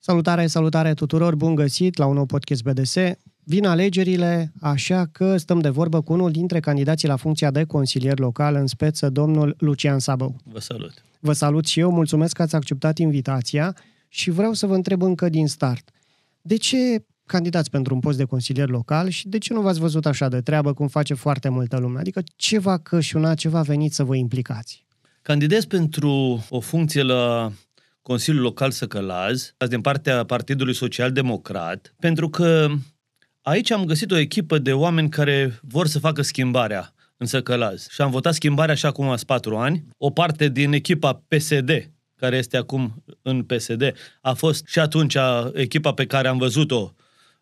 Salutare, salutare tuturor, bun găsit la un nou podcast BDS. Vin alegerile, așa că stăm de vorbă cu unul dintre candidații la funcția de consilier local în speță, domnul Lucian Sabău. Vă salut! Vă salut și eu, mulțumesc că ați acceptat invitația și vreau să vă întreb încă din start. De ce candidați pentru un post de consilier local și de ce nu v-ați văzut așa de treabă, cum face foarte multă lume? Adică ce va cășuna, ce va venit să vă implicați? Candidez pentru o funcție la Consiliul Local Săcălaz, din partea Partidului Social Democrat, pentru că aici am găsit o echipă de oameni care vor să facă schimbarea în Săcălaz. Și am votat schimbarea așa acum azi patru ani. O parte din echipa PSD, care este acum în PSD, a fost și atunci echipa pe care am văzut-o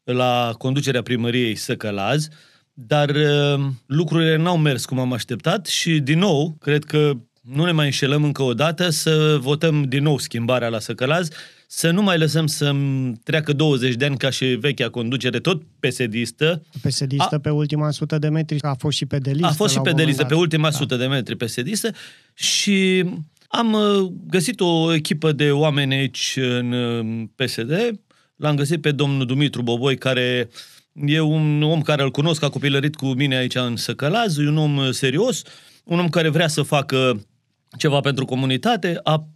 la conducerea primăriei Săcălaz, dar uh, lucrurile n-au mers cum am așteptat și, din nou, cred că nu ne mai înșelăm încă o dată să votăm din nou schimbarea la Săcălaz, să nu mai lăsăm să treacă 20 de ani ca și vechea conducere, tot PSD-istă. PSD-istă a, pe ultima sută de metri, a fost și delistă. A fost și delistă, pe ultima da. sută de metri psd și am uh, găsit o echipă de oameni aici în uh, PSD L-am găsit pe domnul Dumitru Boboi, care e un om care îl cunosc, a copilărit cu mine aici în Săcălaz, e un om serios, un om care vrea să facă ceva pentru comunitate, a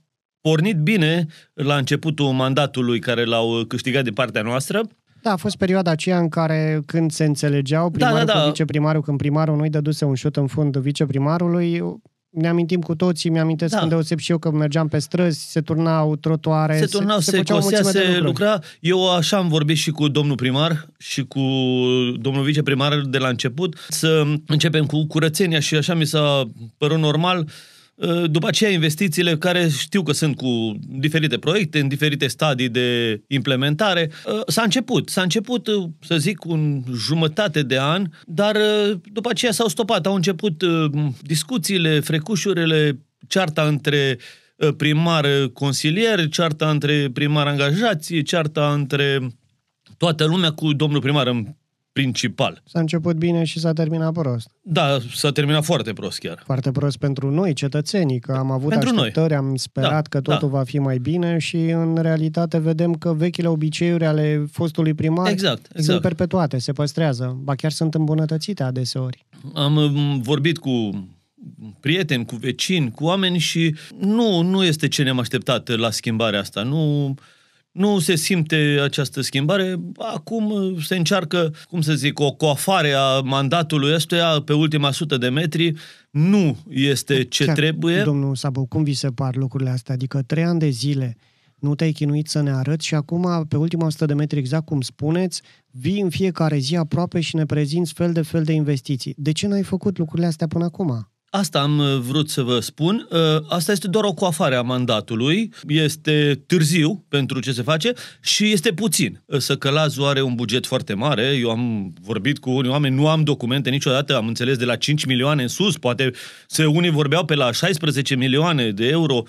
pornit bine la începutul mandatului care l-au câștigat de partea noastră, da, a fost perioada aceea în care când se înțelegeau primarul da, da, da. cu viceprimarul, când primarul nu-i dăduse un șut în fund viceprimarului, ne amintim cu toții, mi-amintesc da. când deoseb și eu că mergeam pe străzi, se turnau trotuare, se, turnau, se, se, se cosea, se lucra. Eu așa am vorbit și cu domnul primar și cu domnul viceprimar de la început, să începem cu curățenia și așa mi s-a părut normal Ă, după aceea, investițiile care știu că sunt cu diferite proiecte, în diferite stadii de implementare, ă, s-a început. S-a început, ă, să zic, un jumătate de an, dar după aceea s-au stopat. Au început discuțiile, frecușurile, cearta între primar consilier, cearta între primar angajați, cearta între toată lumea cu domnul primar în principal. S-a început bine și s-a terminat prost. Da, s-a terminat foarte prost chiar. Foarte prost pentru noi, cetățenii, că am avut pentru așteptări, noi. am sperat da, că da. totul da. va fi mai bine și în realitate vedem că vechile obiceiuri ale fostului primar exact, exact. sunt perpetuate, se păstrează, ba chiar sunt îmbunătățite adeseori. Am mm, vorbit cu prieteni, cu vecini, cu oameni și nu, nu este ce ne-am așteptat la schimbarea asta. Nu, nu se simte această schimbare. Acum uh, se încearcă, cum să zic, o coafare a mandatului ăstuia pe ultima sută de metri. Nu este ce Chiar, trebuie. Domnul Sabo, cum vi se par lucrurile astea? Adică trei ani de zile nu te-ai chinuit să ne arăți și acum, pe ultima 100 de metri, exact cum spuneți, vii în fiecare zi aproape și ne prezinți fel de fel de investiții. De ce n-ai făcut lucrurile astea până acum? Asta am uh, vrut să vă spun. Uh, asta este doar o coafare a mandatului. Este târziu pentru ce se face și este puțin. Uh, să călazul are un buget foarte mare. Eu am vorbit cu unii oameni, nu am documente niciodată, am înțeles de la 5 milioane în sus, poate se unii vorbeau pe la 16 milioane de euro.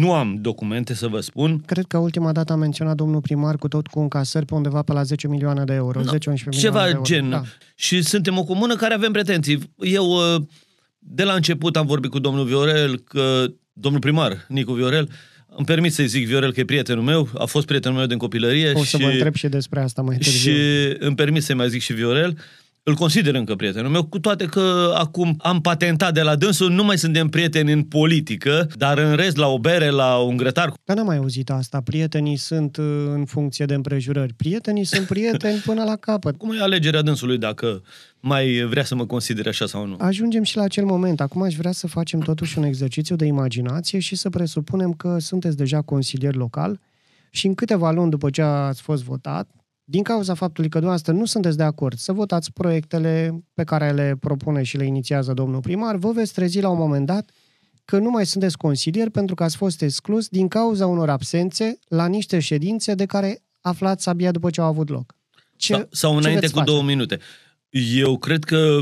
Nu am documente să vă spun. Cred că ultima dată a menționat domnul primar cu tot cu un încasări pe undeva pe la 10 milioane de euro, da. 10-11 milioane Ceva de euro. gen. Da. Și suntem o comună care avem pretenții. Eu de la început am vorbit cu domnul Viorel, că, domnul primar, Nicu Viorel, îmi permit să-i zic Viorel că e prietenul meu, a fost prietenul meu din copilărie. O să și, vă întreb și despre asta mai târziu. Și îmi permit să-i mai zic și Viorel. Uh, îl consider încă prietenul meu, cu toate că acum am patentat de la dânsul, nu mai suntem prieteni în politică, dar în rest la o bere, la un grătar. Dar n-am mai auzit asta. Prietenii sunt uh, în funcție de împrejurări. Prietenii sunt prieteni până la capăt. Cum e alegerea dânsului dacă mai vrea să mă consider așa sau nu? Ajungem și la acel moment. Acum aș vrea să facem totuși un exercițiu de imaginație și să presupunem că sunteți deja consilier local și în câteva luni după ce ați fost votat, din cauza faptului că dumneavoastră nu sunteți de acord să votați proiectele pe care le propune și le inițiază domnul primar, vă veți trezi la un moment dat că nu mai sunteți consilier pentru că ați fost exclus din cauza unor absențe la niște ședințe de care aflați abia după ce au avut loc. Ce, da, sau, sau înainte cu face? două minute. Eu cred că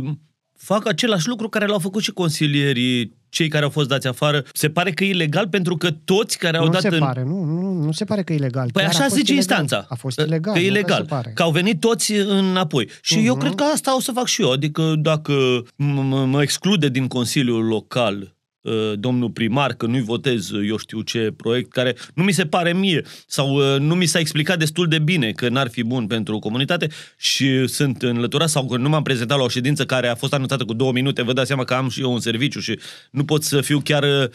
fac același lucru care l-au făcut și consilierii cei care au fost dați afară, se pare că e ilegal pentru că toți care au nu dat... se în... pare, nu, nu, nu se pare că e ilegal. Păi Chiar așa zice ilegal. instanța. A fost ilegal. Că e ilegal. Că, că au venit toți înapoi. Și uh-huh. eu mhm. cred că asta o să fac și eu. Adică dacă mă m- m- exclude din Consiliul Local Uh, domnul primar, că nu-i votez uh, eu știu ce proiect care nu mi se pare mie sau uh, nu mi s-a explicat destul de bine că n-ar fi bun pentru comunitate și sunt înlăturat sau că nu m-am prezentat la o ședință care a fost anunțată cu două minute, vă dați seama că am și eu un serviciu și nu pot să fiu chiar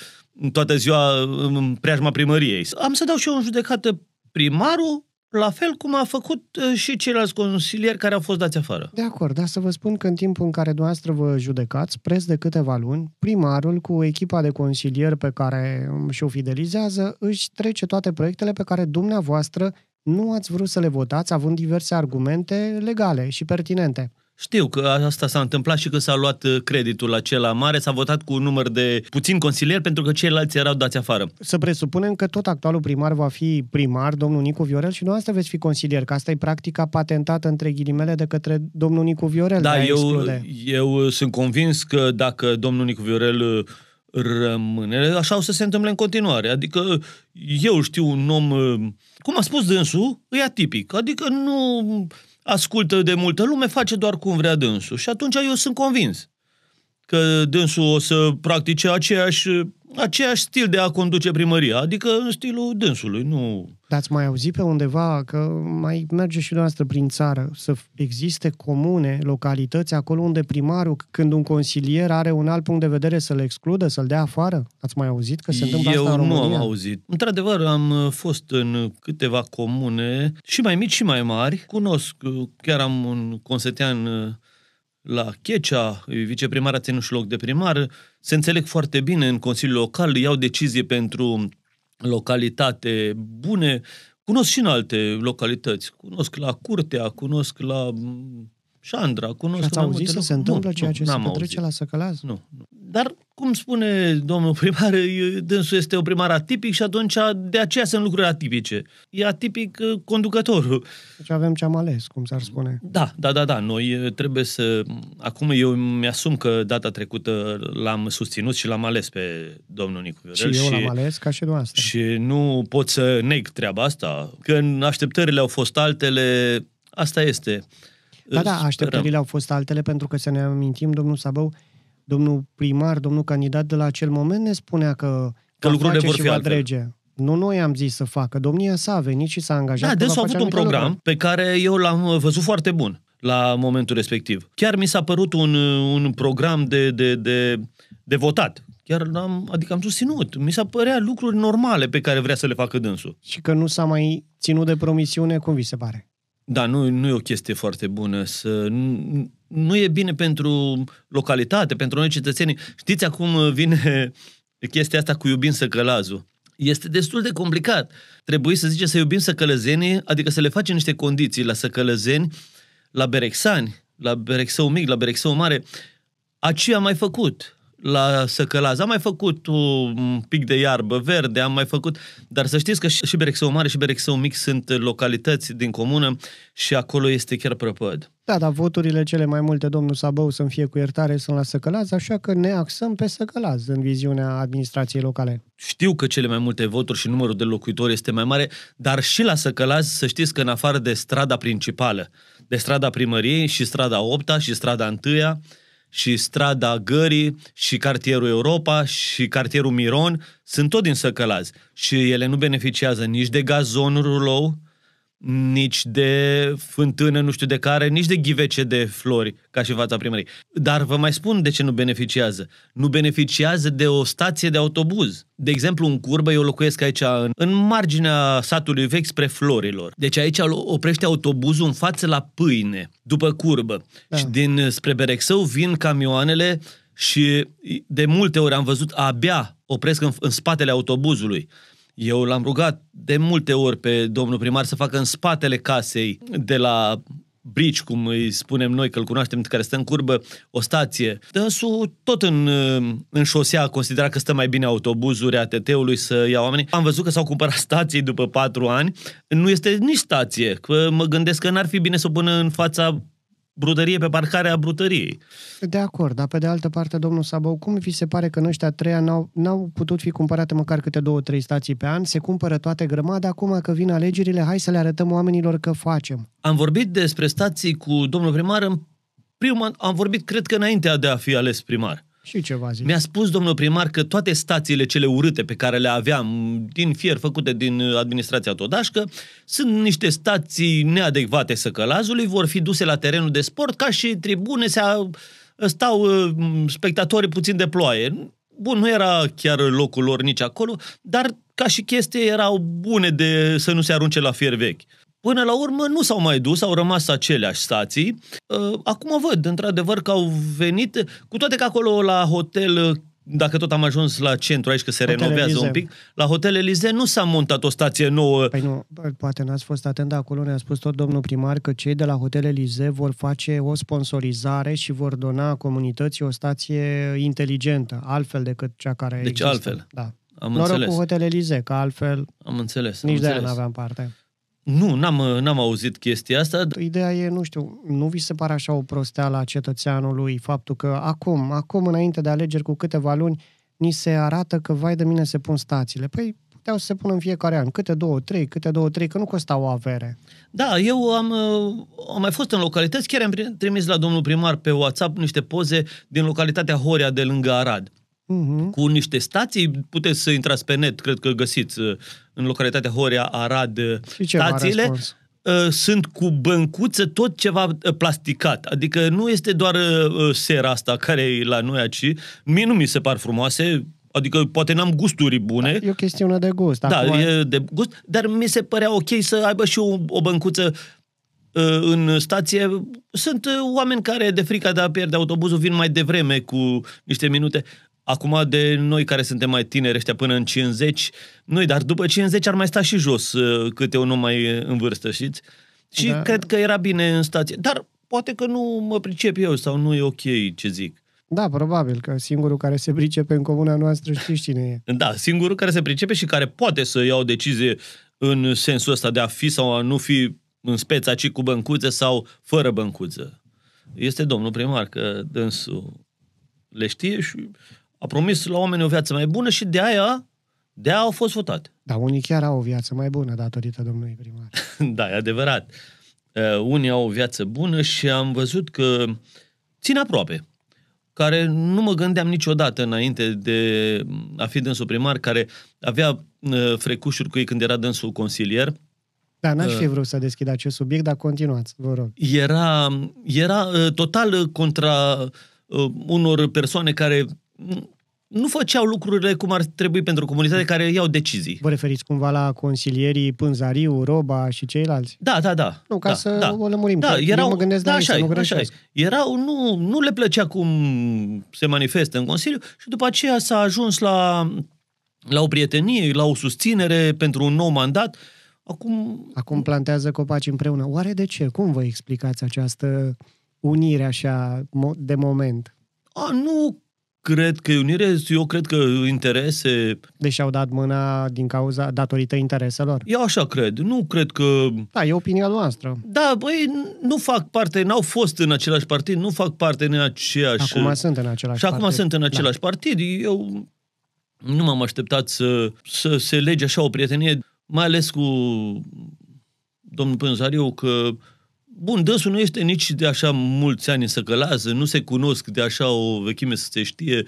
toată ziua în preajma primăriei. Am să dau și eu în judecată primarul la fel cum a făcut uh, și ceilalți consilieri care au fost dați afară. De acord, dar să vă spun că în timpul în care dumneavoastră vă judecați, pres de câteva luni, primarul cu echipa de consilieri pe care um, și-o fidelizează își trece toate proiectele pe care dumneavoastră nu ați vrut să le votați, având diverse argumente legale și pertinente. Știu că asta s-a întâmplat și că s-a luat uh, creditul acela mare, s-a votat cu un număr de puțin consilier, pentru că ceilalți erau dați afară. Să presupunem că tot actualul primar va fi primar, domnul Nicu Viorel, și nu asta veți fi consilier, că asta e practica patentată între ghilimele de către domnul Nicu Viorel. Da, eu, eu uh, sunt convins că dacă domnul Nicu Viorel uh, rămâne, așa o să se întâmple în continuare. Adică eu știu un om, cum a spus dânsul, e atipic. Adică nu ascultă de multă lume, face doar cum vrea dânsul. Și atunci eu sunt convins că dânsul o să practice aceeași aceeași stil de a conduce primăria, adică în stilul dânsului, nu... Dați mai auzit pe undeva că mai merge și noastră prin țară să existe comune, localități, acolo unde primarul, când un consilier are un alt punct de vedere, să-l excludă, să-l dea afară? Ați mai auzit că se întâmplă Eu asta în România? nu am auzit. Într-adevăr, am uh, fost în câteva comune, și mai mici și mai mari. Cunosc, uh, chiar am un consetean uh, la Checea, viceprimar a ținut și loc de primar, se înțeleg foarte bine în Consiliul Local, iau decizie pentru localitate bune, cunosc și în alte localități, cunosc la Curtea, cunosc la Șandra, cunosc... Și ați auzit să se întâmplă nu, ceea nu, ce se petrece auzit. la Săcălaz? Nu, nu. Dar cum spune domnul primar, dânsul este o primar atipic și atunci de aceea sunt lucruri atipice. E atipic uh, conducătorul. Deci avem ce am ales, cum s-ar spune. Da, da, da, da. Noi uh, trebuie să... Acum eu mi-asum că data trecută l-am susținut și l-am ales pe domnul Nicu Viorel. Și eu și, l-am ales ca și dumneavoastră. Și nu pot să neg treaba asta. Că așteptările au fost altele, asta este. Da, da, așteptările au fost altele pentru că să ne amintim, domnul Sabău, domnul primar, domnul candidat de la acel moment ne spunea că, că lucrurile vor fi altfel. Nu noi am zis să facă. Domnia s a venit și s-a angajat. Da, des a avut un program lucruri. pe care eu l-am uh, văzut foarte bun la momentul respectiv. Chiar mi s-a părut un, uh, un program de, de, de, de votat. Chiar am, adică am susținut. Mi s-a părea lucruri normale pe care vrea să le facă dânsul. Și că nu s-a mai ținut de promisiune, cum vi se pare? Da, nu, nu e o chestie foarte bună să nu e bine pentru localitate, pentru noi cetățenii. Știți acum vine chestia asta cu iubim să călazul. Este destul de complicat. Trebuie să zice să iubim săcălăzenii, adică să le facem niște condiții la săcălăzeni, la berexani, la berexeu mic, la berexeu mare. Aceea am mai făcut la Săcălaz. Am mai făcut un pic de iarbă verde, am mai făcut... Dar să știți că și Berexeu Mare și Berexeu Mic sunt localități din comună și acolo este chiar prăpăd. Da, dar voturile cele mai multe, domnul Sabău, să-mi fie cu iertare, sunt la Săcălaz, așa că ne axăm pe Săcălaz în viziunea administrației locale. Știu că cele mai multe voturi și numărul de locuitori este mai mare, dar și la Săcălaz să știți că în afară de strada principală, de strada primăriei și strada 8 și strada 1 și strada Gării și cartierul Europa și cartierul Miron sunt tot din Săcălaz și ele nu beneficiază nici de gazonul rulou, nici de fântână nu știu de care, nici de ghivece de flori, ca și fața primării. Dar vă mai spun de ce nu beneficiază. Nu beneficiază de o stație de autobuz. De exemplu, în curbă, eu locuiesc aici în, în marginea satului vechi spre florilor. Deci aici oprește autobuzul în față la pâine, după curbă. Da. Și din spre Berexău vin camioanele și de multe ori am văzut abia opresc în, în spatele autobuzului eu l-am rugat de multe ori pe domnul primar să facă în spatele casei de la brici, cum îi spunem noi, că îl cunoaștem, care stă în curbă, o stație. Dânsul tot în, în șosea considera că stă mai bine autobuzuri ATT-ului să ia oamenii. Am văzut că s-au cumpărat stații după patru ani. Nu este nici stație. Mă gândesc că n-ar fi bine să o pună în fața brutărie pe parcarea brutăriei. De acord, dar pe de altă parte, domnul Sabău, cum vi se pare că în ăștia treia n-au, n-au putut fi cumpărate măcar câte două, trei stații pe an? Se cumpără toate grămadă, acum că vin alegerile, hai să le arătăm oamenilor că facem. Am vorbit despre stații cu domnul primar în an, am vorbit, cred că înaintea de a fi ales primar. Și ce zic. Mi-a spus domnul primar că toate stațiile cele urâte pe care le aveam din fier făcute din administrația Todașcă sunt niște stații neadecvate săcălazului, vor fi duse la terenul de sport ca și tribune se a, stau uh, spectatorii puțin de ploaie. Bun, nu era chiar locul lor nici acolo, dar ca și chestie erau bune de să nu se arunce la fier vechi. Până la urmă nu s-au mai dus, au rămas aceleași stații. Uh, acum văd, într-adevăr, că au venit, cu toate că acolo la hotel uh, dacă tot am ajuns la centru aici, că se Hotel renovează Elize. un pic, la Hotel Elize nu s-a montat o stație nouă. Păi nu, poate n-ați fost atent, dar acolo ne-a spus tot domnul primar că cei de la Hotel Elize vor face o sponsorizare și vor dona comunității o stație inteligentă, altfel decât cea care Deci există. altfel. Da. Am Noroc înțeles. cu Hotel Elize, că altfel am înțeles, nici am de înțeles. n-aveam parte. Nu, n-am, uh, n-am auzit chestia asta. Păi ideea e, nu știu, nu vi se pare așa o prosteală a cetățeanului faptul că acum, acum înainte de alegeri cu câteva luni, ni se arată că, vai de mine, se pun stațiile. Păi puteau să se pună în fiecare an, câte două, trei, câte două, trei, că nu costa o avere. Da, eu am, uh, am mai fost în localități, chiar am trimis la domnul primar pe WhatsApp niște poze din localitatea Horia de lângă Arad uh-huh. cu niște stații. Puteți să intrați pe net, cred că găsiți uh, în localitatea Horia Arad, uh, ce stațiile. Uh, sunt cu băncuță tot ceva plasticat. Adică nu este doar sera asta care e la noi aici. Mie nu mi se par frumoase, Adică poate n-am gusturi bune. Da, e o chestiune de gust. Da, acum... e de gust, dar mi se părea ok să aibă și o, o băncuță în stație. Sunt oameni care de frica de a pierde autobuzul vin mai devreme cu niște minute. Acum, de noi care suntem mai tineri, ăștia până în 50, noi, dar după 50 ar mai sta și jos uh, câte un om mai în vârstă, știți? Și da. cred că era bine în stație. Dar poate că nu mă pricep eu sau nu e ok ce zic. Da, probabil că singurul care se pricepe în comuna noastră știți cine e. Da, singurul care se pricepe și care poate să ia o decizie în sensul ăsta de a fi sau a nu fi în speța, ci cu băncuță sau fără băncuță. Este domnul primar, că dânsul le știe și a promis la oameni o viață mai bună și de aia, de aia au fost votate. Dar unii chiar au o viață mai bună datorită domnului primar. da, e adevărat. Uh, unii au o viață bună și am văzut că țin aproape, care nu mă gândeam niciodată înainte de a fi dânsul primar, care avea uh, frecușuri cu ei când era dânsul consilier, da, n-aș uh, fi vrut să deschid acest subiect, dar continuați, vă rog. Era, era uh, total uh, contra unor persoane care nu făceau lucrurile cum ar trebui pentru comunitate care iau decizii. Vă referiți cumva la consilierii Pânzariu, Roba și ceilalți? Da, da, da. Nu, ca da, să da. o lămurim. Da, erau, mă gândesc da, așa, nu așa Erau, nu, nu le plăcea cum se manifestă în Consiliu și după aceea s-a ajuns la, la o prietenie, la o susținere pentru un nou mandat. Acum... Acum plantează copaci împreună. Oare de ce? Cum vă explicați această unire așa de moment? A, nu cred că e unire, eu cred că interese... Deci au dat mâna din cauza, datorită intereselor. Eu așa cred, nu cred că... Da, e opinia noastră. Da, băi, nu fac parte, n-au fost în același partid, nu fac parte în aceeași... Acum sunt în același și partid. Și acum sunt în da. același da. partid. Eu nu m-am așteptat să, să se lege așa o prietenie, mai ales cu domnul Pânzariu, că Bun, dânsul nu este nici de așa mulți ani să săcălază, nu se cunosc de așa o vechime să se știe.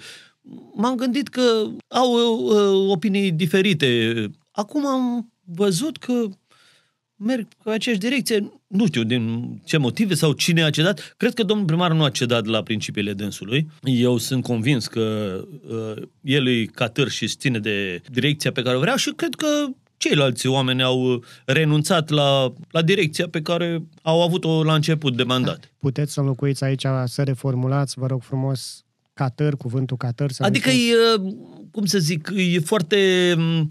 M-am gândit că au uh, uh, opinii diferite. Acum am văzut că merg pe aceeași direcție. Nu știu din ce motive sau cine a cedat. Cred că domnul primar nu a cedat la principiile dânsului. Eu sunt convins că uh, el îi catâr și ține de direcția pe care o vrea și cred că ceilalți oameni au uh, renunțat la, la direcția pe care au avut-o la început de mandat. Da. Puteți să înlocuiți aici, să reformulați, vă rog frumos, catăr, cuvântul catăr? Să adică e, uh, cum să zic, e foarte mm,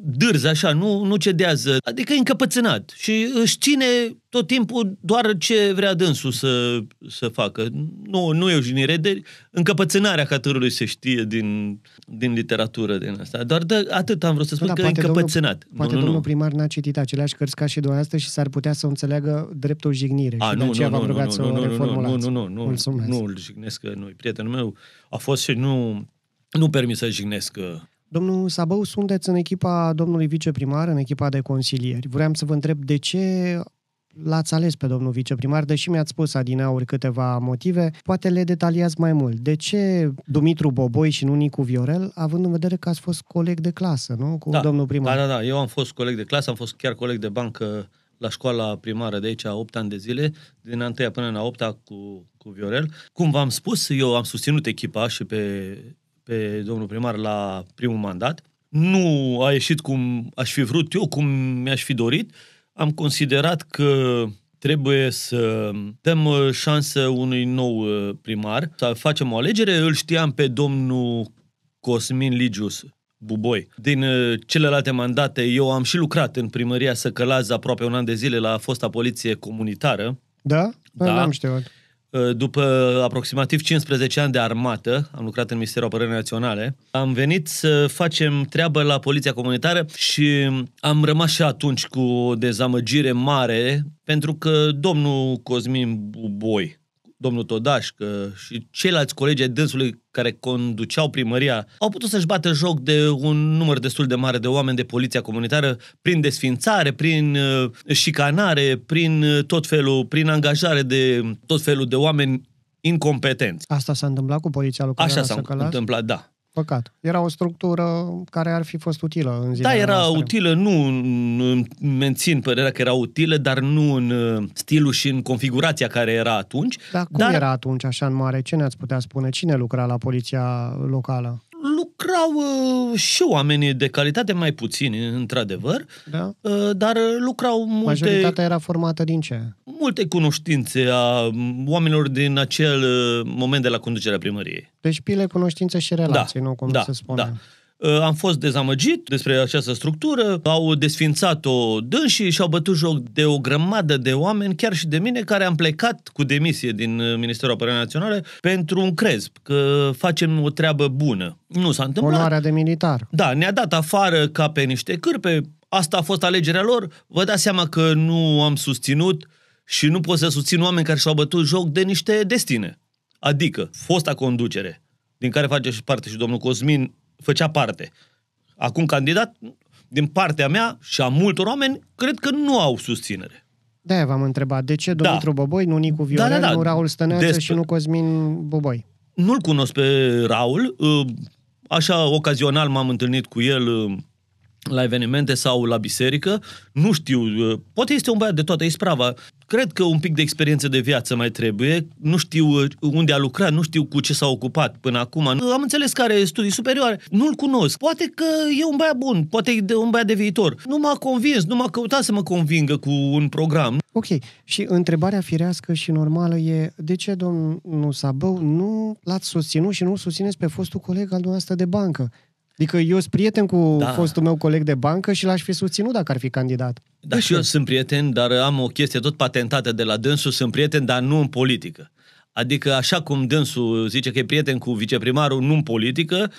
dârz, așa, nu, nu cedează, adică e încăpățânat și își ține tot timpul doar ce vrea dânsul să, să facă. Nu, nu e o jinire de încăpățânarea catărului se știe din, din literatură din asta. Doar de, atât am vrut să spun da, că e încăpățânat. Domnul, poate nu, domnul nu. primar n-a citit aceleași cărți ca și dumneavoastră și s-ar putea să înțeleagă drept o jignire A, și nu, de aceea nu, v-am rugat nu, să nu, o reformulați. Nu, nu, nu, nu, nu nu, jignesc, nu nu, meu a fost și nu, nu permis să jignesc Domnul Sabău, sunteți în echipa domnului viceprimar, în echipa de consilieri. Vreau să vă întreb de ce l-ați ales pe domnul viceprimar, deși mi-ați spus adineauri câteva motive, poate le detaliați mai mult. De ce Dumitru Boboi și nu Nicu Viorel, având în vedere că ați fost coleg de clasă, nu? Cu da, domnul primar. Da, da, da. Eu am fost coleg de clasă, am fost chiar coleg de bancă la școala primară de aici 8 ani de zile, din a 1 până la 8 opta cu, cu Viorel. Cum v-am spus, eu am susținut echipa și pe pe domnul primar la primul mandat. Nu a ieșit cum aș fi vrut eu, cum mi-aș fi dorit. Am considerat că trebuie să dăm uh, șansă unui nou uh, primar, să facem o alegere. Îl știam pe domnul Cosmin Ligius, Buboi. Din uh, celelalte mandate, eu am și lucrat în primăria Săcălaz aproape un an de zile la fosta poliție comunitară. Da? Da. N-am știut. Uh, după aproximativ 15 ani de armată, am lucrat în Ministerul Apărării Naționale, am venit să facem treabă la Poliția Comunitară și am rămas și atunci cu o dezamăgire mare, pentru că domnul Cosmin Buboi, domnul Todaș că și ceilalți colegi ai dânsului care conduceau primăria au putut să-și bată joc de un număr destul de mare de oameni de poliția comunitară prin desfințare, prin uh, șicanare, prin uh, tot felul, prin angajare de tot felul de oameni incompetenți. Asta s-a întâmplat cu poliția locală Așa s-a întâmplat, da. Păcat. Era o structură care ar fi fost utilă în zilele Da, era noastre. utilă, nu în, mențin părerea că era utilă, dar nu în uh, stilul și în configurația care era atunci. Dar cum dar... era atunci așa în mare? Ce ne-ați putea spune? Cine lucra la poliția locală? lucrau uh, și oamenii de calitate mai puțini, într-adevăr, da. uh, dar lucrau multe... Majoritatea era formată din ce? Multe cunoștințe a oamenilor din acel uh, moment de la conducerea primăriei. Deci pile, cunoștințe și relații, da, nu? Cum da, se spune. Da. Ă, am fost dezamăgit despre această structură, au desfințat-o dânsii și au bătut joc de o grămadă de oameni, chiar și de mine, care am plecat cu demisie din ă, Ministerul Apărării Naționale pentru un crezb, că facem o treabă bună. Nu s-a întâmplat. Onoarea de militar. Da, ne-a dat afară ca pe niște cârpe, asta a fost alegerea lor, vă dați seama că nu am susținut și nu pot să susțin oameni care și-au bătut joc de niște destine. Adică, fosta conducere, din care face și parte și domnul Cosmin, făcea parte. Acum candidat, din partea mea și a multor oameni, cred că nu au susținere. Da, v-am întrebat. De ce Dumitru da. Boboi, nu Nicu da, Viorel, da, da, da. nu Raul Stăneață Despre... și nu Cosmin Boboi? Nu-l cunosc pe Raul. Ă, așa, ocazional m-am întâlnit cu el ă, la evenimente sau la biserică. Nu știu, ă, poate este un băiat de toată isprava. Cred că un pic de experiență de viață mai trebuie. Nu știu uh, unde a lucrat, nu știu cu ce s-a ocupat până acum. Am înțeles că are studii superioare. Nu-l cunosc. Poate că e un băiat bun, poate e un băiat de viitor. Nu m-a convins, nu m-a căutat să mă convingă cu un program. Ok. Și întrebarea firească și normală e de ce domnul Sabău nu l-ați susținut și nu susțineți pe fostul coleg al dumneavoastră de bancă? Adică eu sunt prieten cu da. fostul meu coleg de bancă și l-aș fi susținut dacă ar fi candidat. Da, și eu sunt prieten, dar am o chestie tot patentată de la dânsul, sunt prieten, dar nu în politică. Adică așa cum dânsul zice că e prieten cu viceprimarul, nu în politică,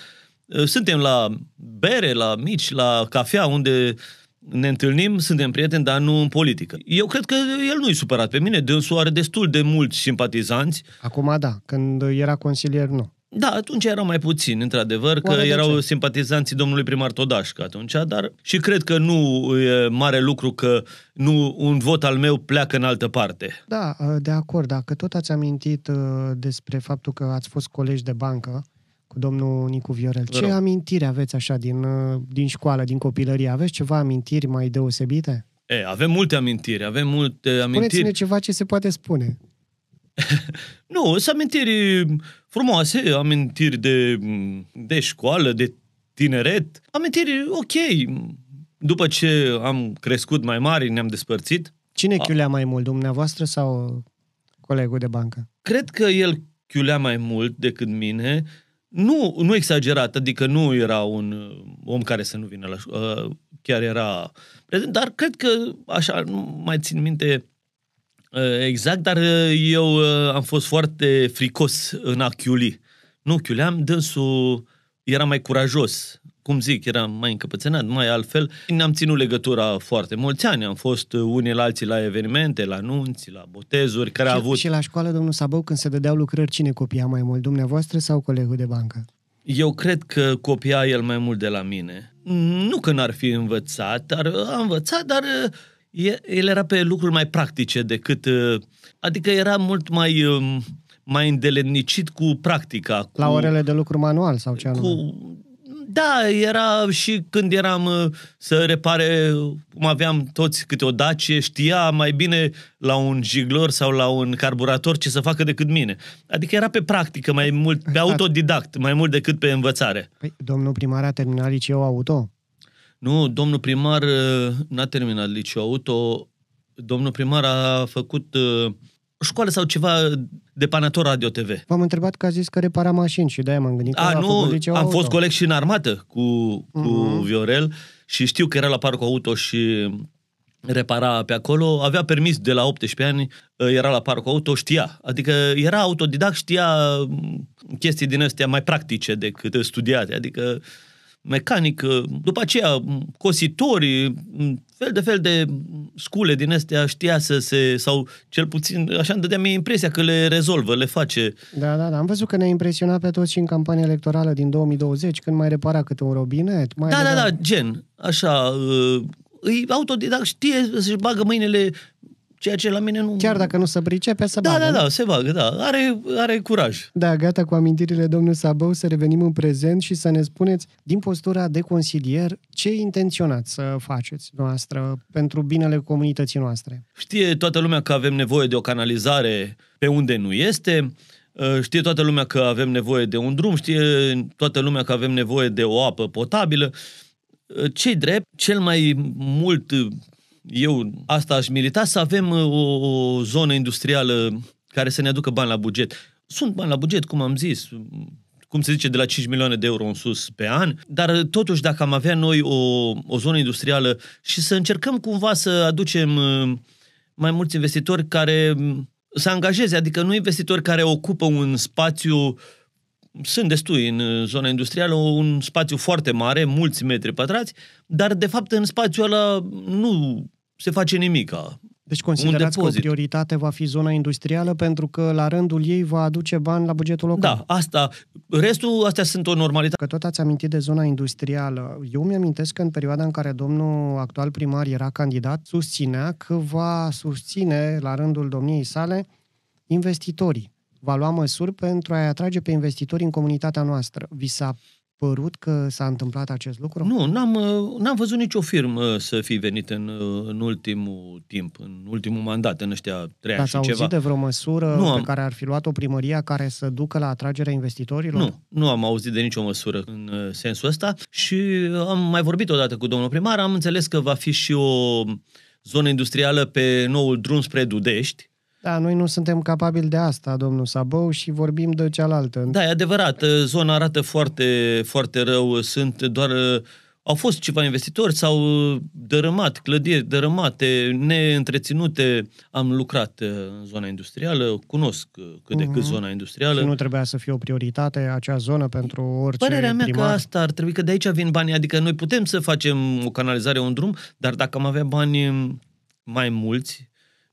ă, suntem la bere, la mici, la cafea, unde ne întâlnim, suntem prieteni, dar nu în politică. Eu cred că el nu-i supărat pe mine, dânsul are destul de mulți simpatizanți. Acum da, când era consilier nu. Da, atunci erau mai puțini, într-adevăr, că Oare erau simpatizanții domnului primar Todașcă atunci, dar și cred că nu e mare lucru că nu un vot al meu pleacă în altă parte. Da, ă, de acord. Dacă tot ați amintit ă, despre faptul că ați fost colegi de bancă cu domnul Nicu Viorel, ce amintiri aveți așa din, ă, din școală, din copilărie? Aveți ceva amintiri mai deosebite? E, avem multe amintiri, avem multe amintiri. Puneți-ne ceva ce se poate spune. nu, sunt amintiri frumoase, amintiri de, de școală, de tineret, amintiri ok. După ce am crescut mai mari, ne-am despărțit. Cine chiulea mai mult, dumneavoastră sau colegul de bancă? Cred că el chiulea mai mult decât mine, nu, nu exagerat, adică nu era un uh, om care să nu vină la școală, uh, chiar era prezent, dar cred că, așa, nu mai țin minte Uh, exact, dar uh, eu uh, am fost foarte fricos în a chiuli. Nu chiuleam, dânsul era mai curajos, cum zic, era mai încăpățânat, mai altfel. Ne-am ținut legătura foarte mulți ani, am fost unii la alții la evenimente, la nunți, la botezuri, care și, a avut... Și la școală, domnul Sabău, când se dădeau lucrări, cine copia mai mult, dumneavoastră sau colegul de bancă? Eu cred că copia el mai mult de la mine. Nu că n-ar fi învățat, dar a învățat, dar uh, el era pe lucruri mai practice decât... Uh, adică era mult mai um, mai îndelemnicit cu practica. Cu, la orele de lucru manual sau ce anume? da, era și când eram uh, să repare, cum aveam toți câte o dacie, știa mai bine la un jiglor sau la un carburator ce să facă decât mine. Adică era pe practică mai mult, pe da. autodidact, mai mult decât pe învățare. Păi, domnul primar a terminat liceu auto? Nu, domnul primar uh, n-a terminat liceu auto. Domnul primar a făcut uh, școală sau ceva depanator Radio TV. V-am întrebat că a zis că repara mașini și de-aia m-am gândit că nu, a nu, liceu am auto. fost coleg și în armată cu, cu uh-huh. Viorel și știu că era la parcul auto și repara pe acolo, avea permis de la 18 ani, uh, era la parcul auto, știa. Adică era autodidact, știa mm, chestii din astea mai practice decât studiate. Adică mecanică, după aceea cositori, fel de fel de scule din astea știa să se, sau cel puțin așa îmi dădea mie impresia că le rezolvă, le face. Da, da, da, am văzut că ne-a impresionat pe toți și în campania electorală din 2020, când mai repara câte un robinet. Mai da, da, da, gen, așa, uh, îi autodidact, știe să-și bagă mâinile Ceea ce la mine nu... Chiar dacă nu se pricepe, se da, bagă. Da, da, da, se bagă, da. Are, are curaj. Da, gata cu amintirile domnul Sabău, să revenim în prezent și să ne spuneți, din postura de consilier, ce intenționați să faceți noastră pentru binele comunității noastre? Știe toată lumea că avem nevoie de o canalizare pe unde nu este, ă, Știe toată lumea că avem nevoie de un drum, știe toată lumea că avem nevoie de o apă potabilă. Ă, cei drept, cel mai mult eu asta aș milita, să avem uh, o, o zonă industrială care să ne aducă bani la buget. Sunt bani la buget, cum am zis, cum se zice, de la 5 milioane de euro în sus pe an, dar uh, totuși dacă am avea noi o, o zonă industrială și să încercăm cumva să aducem uh, mai mulți investitori care să angajeze, adică nu investitori care ocupă un spațiu, sunt destui în zona industrială, un spațiu foarte mare, mulți metri pătrați, dar de fapt în spațiul ăla nu se face nimica. Deci considerați că o prioritate va fi zona industrială pentru că la rândul ei va aduce bani la bugetul local. Da, asta. Restul, astea sunt o normalitate. Că tot ați amintit de zona industrială. Eu mi-amintesc că în perioada în care domnul actual primar era candidat, susținea că va susține la rândul domniei sale investitorii. Va lua măsuri pentru a-i atrage pe investitori în comunitatea noastră. Vi s-a părut că s-a întâmplat acest lucru? Nu, n-am, uh, n-am văzut nicio firmă să fi venit în, uh, în ultimul timp, în ultimul mandat, în ăștia trei ani și auzit ceva. de vreo măsură nu am... pe care ar fi luat-o primăria care să ducă la atragerea investitorilor? Nu, nu am auzit de nicio măsură în uh, sensul ăsta și am mai vorbit odată cu domnul primar, am înțeles că va fi și o zonă industrială pe noul drum spre Dudești, da, noi nu suntem capabili de asta, domnul Sabău, și vorbim de cealaltă. Da, e adevărat. Uh, zona arată foarte, foarte rău. Sunt doar... Uh, au fost ceva investitori, s-au uh, dărâmat clădiri dărâmate, neîntreținute. Am lucrat în zona industrială, cunosc cât de cât mhm. zona industrială. Și nu trebuia să fie o prioritate acea zonă pentru orice Părerea mea primar. că asta ar trebui, că de aici vin banii. Adică noi putem să facem o canalizare, un drum, dar dacă am avea bani mm, mai mulți,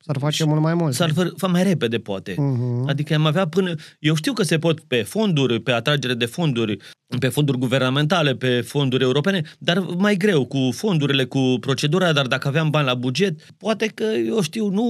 S-ar face mult mai mult. S-ar fă mai repede, poate. Uh-huh. Adică am avea până... Eu știu că se pot pe fonduri, pe atragere de fonduri, pe fonduri guvernamentale, pe fonduri europene, dar mai greu cu fondurile, cu procedura, dar dacă aveam bani la buget, poate că, eu știu, nu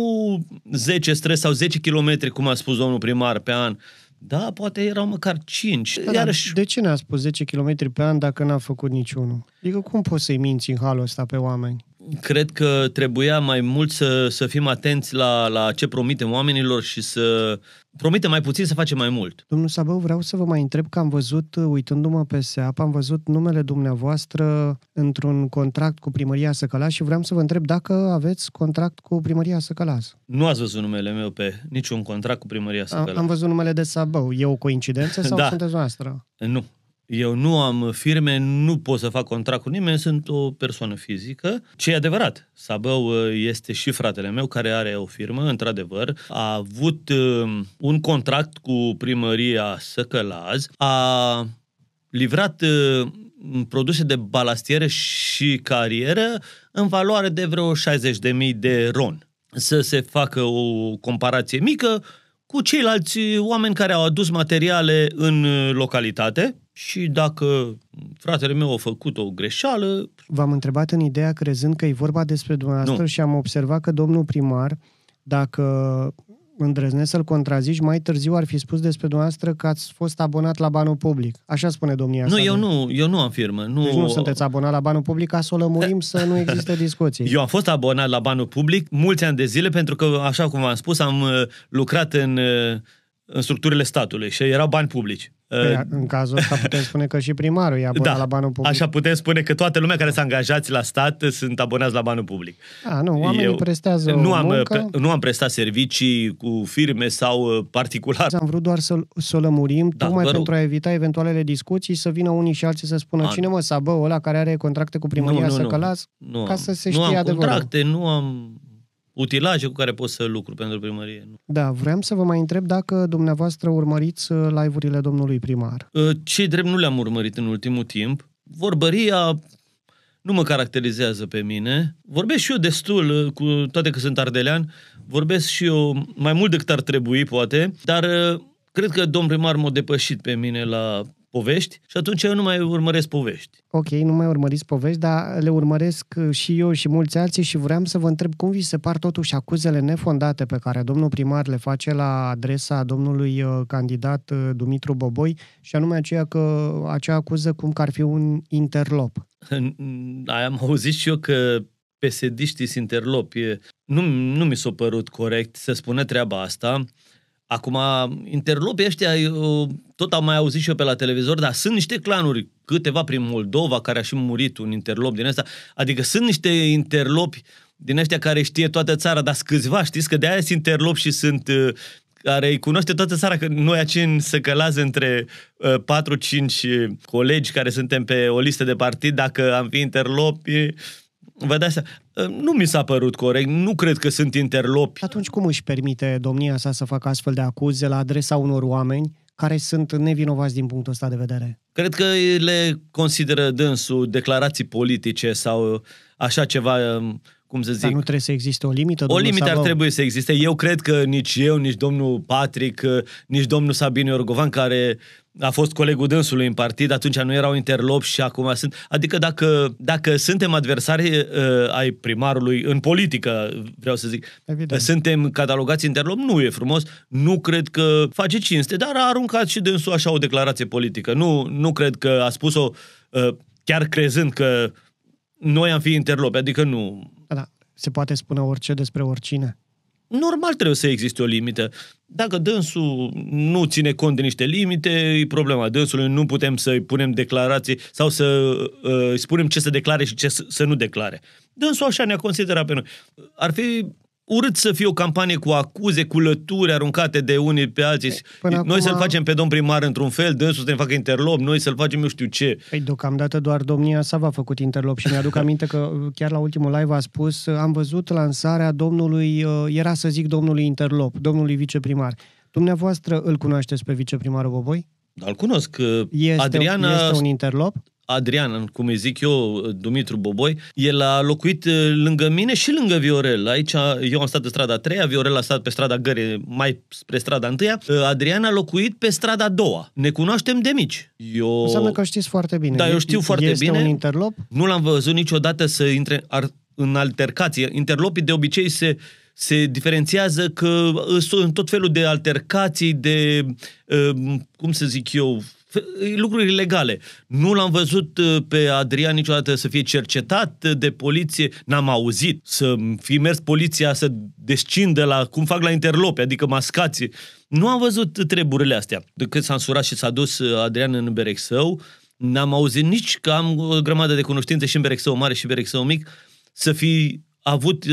10 stres sau 10 kilometri, cum a spus domnul primar, pe an, da, poate erau măcar 5. Da, Iarăși... De ce ne-a spus 10 km pe an dacă n-a făcut niciunul? Adică cum poți să-i minți în halul ăsta pe oameni? cred că trebuia mai mult să, să fim atenți la, la ce promitem oamenilor și să promitem mai puțin să facem mai mult. Domnul Sabău, vreau să vă mai întreb că am văzut, uh, uitându-mă pe SEAP, am văzut numele dumneavoastră într-un contract cu primăria Săcălaș și vreau să vă întreb dacă aveți contract cu primăria Săcălaș. Nu ați văzut numele meu pe niciun contract cu primăria Săcălaș. Am, am văzut numele de Sabău. E o coincidență sau da. sunteți noastră? Nu, eu nu am firme, nu pot să fac contract cu nimeni, sunt o persoană fizică. Ce e adevărat, Sabău uh, este și fratele meu care are o firmă, într-adevăr. A avut uh, un contract cu primăria Săcălaz, a livrat uh, produse de balastiere și carieră în valoare de vreo 60.000 de ron. Să se facă o comparație mică, cu ceilalți oameni care au adus materiale în localitate, și dacă fratele meu a făcut o greșeală... V-am întrebat în ideea crezând că e vorba despre dumneavoastră nu. și am observat că domnul primar, dacă îndrăznesc să-l contrazici, mai târziu ar fi spus despre dumneavoastră că ați fost abonat la banul public. Așa spune domnia Nu, eu nu, eu nu afirmă. Nu... Deci nu sunteți abonat la banul public ca să o lămurim să nu există discuții. Eu am fost abonat la banul public mulți ani de zile pentru că, așa cum v-am spus, am uh, lucrat în, uh, în structurile statului și erau bani publici. Păi, în cazul ăsta putem spune că și primarul e abonat da, la banul public. Așa putem spune că toată lumea care s-a angajat la stat sunt abonați la banul public. A, nu, oamenii Eu prestează nu am, muncă. nu am prestat servicii cu firme sau uh, particular. Am vrut doar să, să lămurim, da, tocmai pentru a evita eventualele discuții, să vină unii și alții să spună a, cine mă, sabă ăla care are contracte cu primăria nu, nu, să nu, călas, nu, ca să se nu știe am adevărul. contracte, nu am utilaje cu care poți să lucru pentru primărie. Nu? Da, vreau să vă mai întreb dacă dumneavoastră urmăriți uh, live-urile domnului primar. Uh, ce drept nu le-am urmărit în ultimul timp. Vorbăria nu mă caracterizează pe mine. Vorbesc și eu destul, uh, cu toate că sunt ardelean, vorbesc și eu mai mult decât ar trebui, poate, dar cred că domn primar m-a depășit pe mine la povești și atunci eu nu mai urmăresc povești. Ok, nu mai urmăriți povești, dar le urmăresc uh, și eu și mulți alții și vreau să vă întreb cum vi se par totuși acuzele nefondate pe care domnul primar le face la adresa domnului uh, candidat uh, Dumitru Boboi și anume aceea că acea acuză cum că ar fi un interlop. Am auzit și eu că psd sunt interlopi. Nu, nu mi s-a părut corect să spună treaba asta. Acum, interlopi ăștia, eu, tot am mai auzit și eu pe la televizor, dar sunt niște clanuri, câteva prin Moldova, care a și murit un interlop din ăsta. Adică sunt niște interlopi din ăștia care știe toată țara, dar câțiva, știți că de-aia sunt interlopi și sunt uh, care îi cunoaște toată țara, că noi aici să călază între uh, 4-5 uh, colegi care suntem pe o listă de partid, dacă am fi interlopi, Vă dați seama, ă, nu mi s-a părut corect, nu cred că sunt interlopi. Atunci cum își permite domnia sa să facă astfel de acuze la adresa unor oameni care sunt nevinovați din punctul ăsta de vedere? Cred că le consideră dânsul declarații politice sau așa ceva, ă, cum să zic... Dar nu trebuie să existe o limită? O limită Savău. ar trebui să existe. Eu cred că nici eu, nici domnul Patrick, nici domnul Sabine Orgovan, care a fost colegul dânsului în partid, atunci nu erau interlopi și acum sunt. Adică dacă, dacă suntem adversari uh, ai primarului în politică, vreau să zic, Evident. suntem catalogați interlop, nu e frumos, nu cred că face cinste, dar a aruncat și dânsul așa o declarație politică. Nu, nu cred că a spus-o uh, chiar crezând că noi am fi interlopi, adică nu. Da, da se poate spune orice despre oricine normal trebuie să existe o limită. Dacă dânsul nu ține cont de niște limite, e problema dânsului, nu putem să-i punem declarații sau să uh, spunem ce să declare și ce să, să nu declare. Dânsul așa ne-a considerat pe noi. Ar fi urât să fie o campanie cu acuze, cu lături aruncate de unii pe alții. Până noi acum... să-l facem pe domn primar într-un fel, dânsul să ne facă interlop, noi să-l facem eu știu ce. Păi deocamdată doar domnia s v-a făcut interlop și mi-aduc aminte că uh, chiar la ultimul live a spus uh, am văzut lansarea domnului, uh, era să zic domnului interlop, domnului viceprimar. Dumneavoastră îl cunoașteți pe viceprimarul Boboi? Îl cunosc. Este, Adriana... este un interlop? Adrian, cum îi zic eu, Dumitru Boboi, el a locuit eh, lângă mine și lângă Viorel. Aici eh, eu am stat pe strada 3, Viorel a stat pe strada Găre, mai spre strada 1. Eh, Adrian a locuit pe strada 2. Ne cunoaștem de mici. Eu... Înseamnă că știți foarte bine. Da, eu știu este foarte este bine. un interlop? Nu l-am văzut niciodată să intre în altercație. Interlopii de obicei se se diferențiază că sunt tot felul de altercații, de, cum să zic eu, lucruri legale. Nu l-am văzut pe Adrian niciodată să fie cercetat de poliție, n-am auzit să fi mers poliția să descindă la cum fac la interlope, adică mascații. Nu am văzut treburile astea. De când s-a însurat și s-a dus Adrian în berec său, n-am auzit nici că am o grămadă de cunoștințe și în berec său mare și berec său mic, să fi avut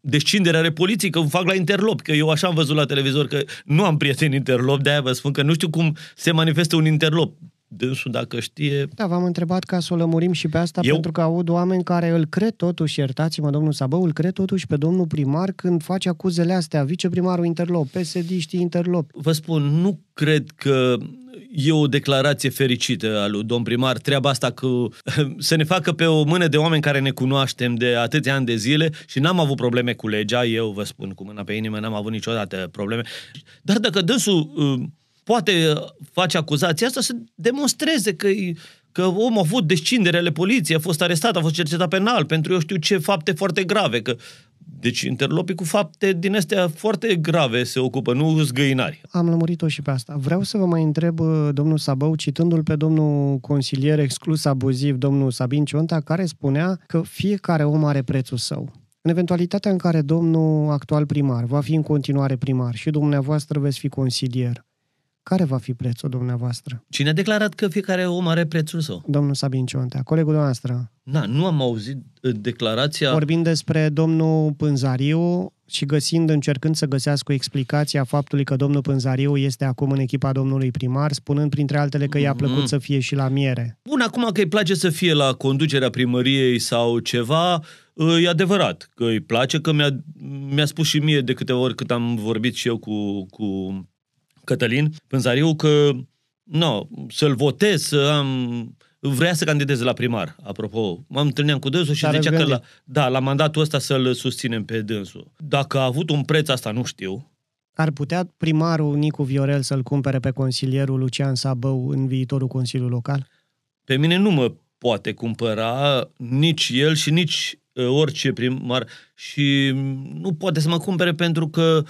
descinderea ale poliției, că îmi fac la interlop, că eu așa am văzut la televizor, că nu am prieteni interlop, de-aia vă spun că nu știu cum se manifestă un interlop. Dânsul, dacă știe... Da, v-am întrebat ca să o lămurim și pe asta, eu... pentru că aud oameni care îl cred totuși, iertați-mă, domnul Sabău, îl cred totuși pe domnul primar când face acuzele astea, viceprimarul interlop, psd interlop. Vă spun, nu cred că e o declarație fericită a lui domn primar, treaba asta că să ne facă pe o mână de oameni care ne cunoaștem de atâția ani de zile și n-am avut probleme cu legea, eu vă spun cu mâna pe inimă, n-am avut niciodată probleme. Dar dacă dânsul uh, poate face acuzația asta, să demonstreze că că omul a avut descinderele poliției, a fost arestat, a fost cercetat penal pentru eu știu ce fapte foarte grave, că deci interlopii cu fapte din astea foarte grave se ocupă, nu zgăinari. Am lămurit-o și pe asta. Vreau să vă mai întreb, uh, domnul Sabău, citându-l pe domnul consilier exclus abuziv, domnul Sabin Cionta, care spunea că fiecare om are prețul său. În eventualitatea în care domnul actual primar va fi în continuare primar și dumneavoastră veți fi consilier, care va fi prețul dumneavoastră? Cine a declarat că fiecare om are prețul său? Domnul Sabin Ciontea, colegul dumneavoastră. Da, nu am auzit uh, declarația... Vorbind despre domnul Pânzariu și găsind, încercând să găsească o explicație a faptului că domnul Pânzariu este acum în echipa domnului primar, spunând printre altele că i-a mhm. plăcut mm. să fie și la miere. Bun, acum că îi place să fie la conducerea primăriei sau ceva, uh, e adevărat că îi place, că mi-a, mi-a spus și mie de câteva ori cât am vorbit și eu cu, cu Cătălin Pânzariu că nu, să-l votez, să am... Vrea să candideze la primar, apropo. Mă întâlneam cu dânsul și Dar zicea că la, da, la mandatul ăsta să-l susținem pe dânsul. Dacă a avut un preț, asta nu știu. Ar putea primarul Nicu Viorel să-l cumpere pe consilierul Lucian Sabău în viitorul Consiliu Local? Pe mine nu mă poate cumpăra nici el și nici uh, orice primar și nu poate să mă cumpere pentru că uh,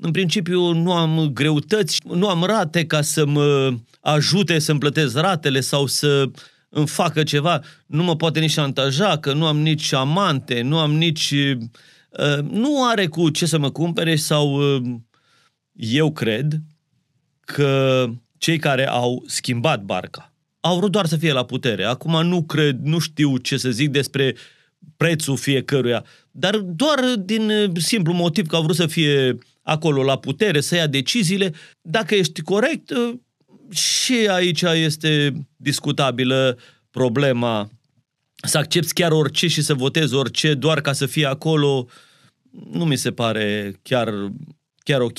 în principiu nu am greutăți, nu am rate ca să mă ajute să-mi plătesc ratele sau să îmi facă ceva. Nu mă poate nici șantaja, că nu am nici amante, nu am nici... Uh, nu are cu ce să mă cumpere sau uh, eu cred că cei care au schimbat barca au vrut doar să fie la putere. Acum nu cred, nu știu ce să zic despre prețul fiecăruia, dar doar din uh, simplu motiv că au vrut să fie uh, acolo la putere, să ia deciziile. Dacă ești corect, uh, și aici este discutabilă problema să accepti chiar orice și să votezi orice doar ca să fie acolo, nu mi se pare chiar, chiar ok.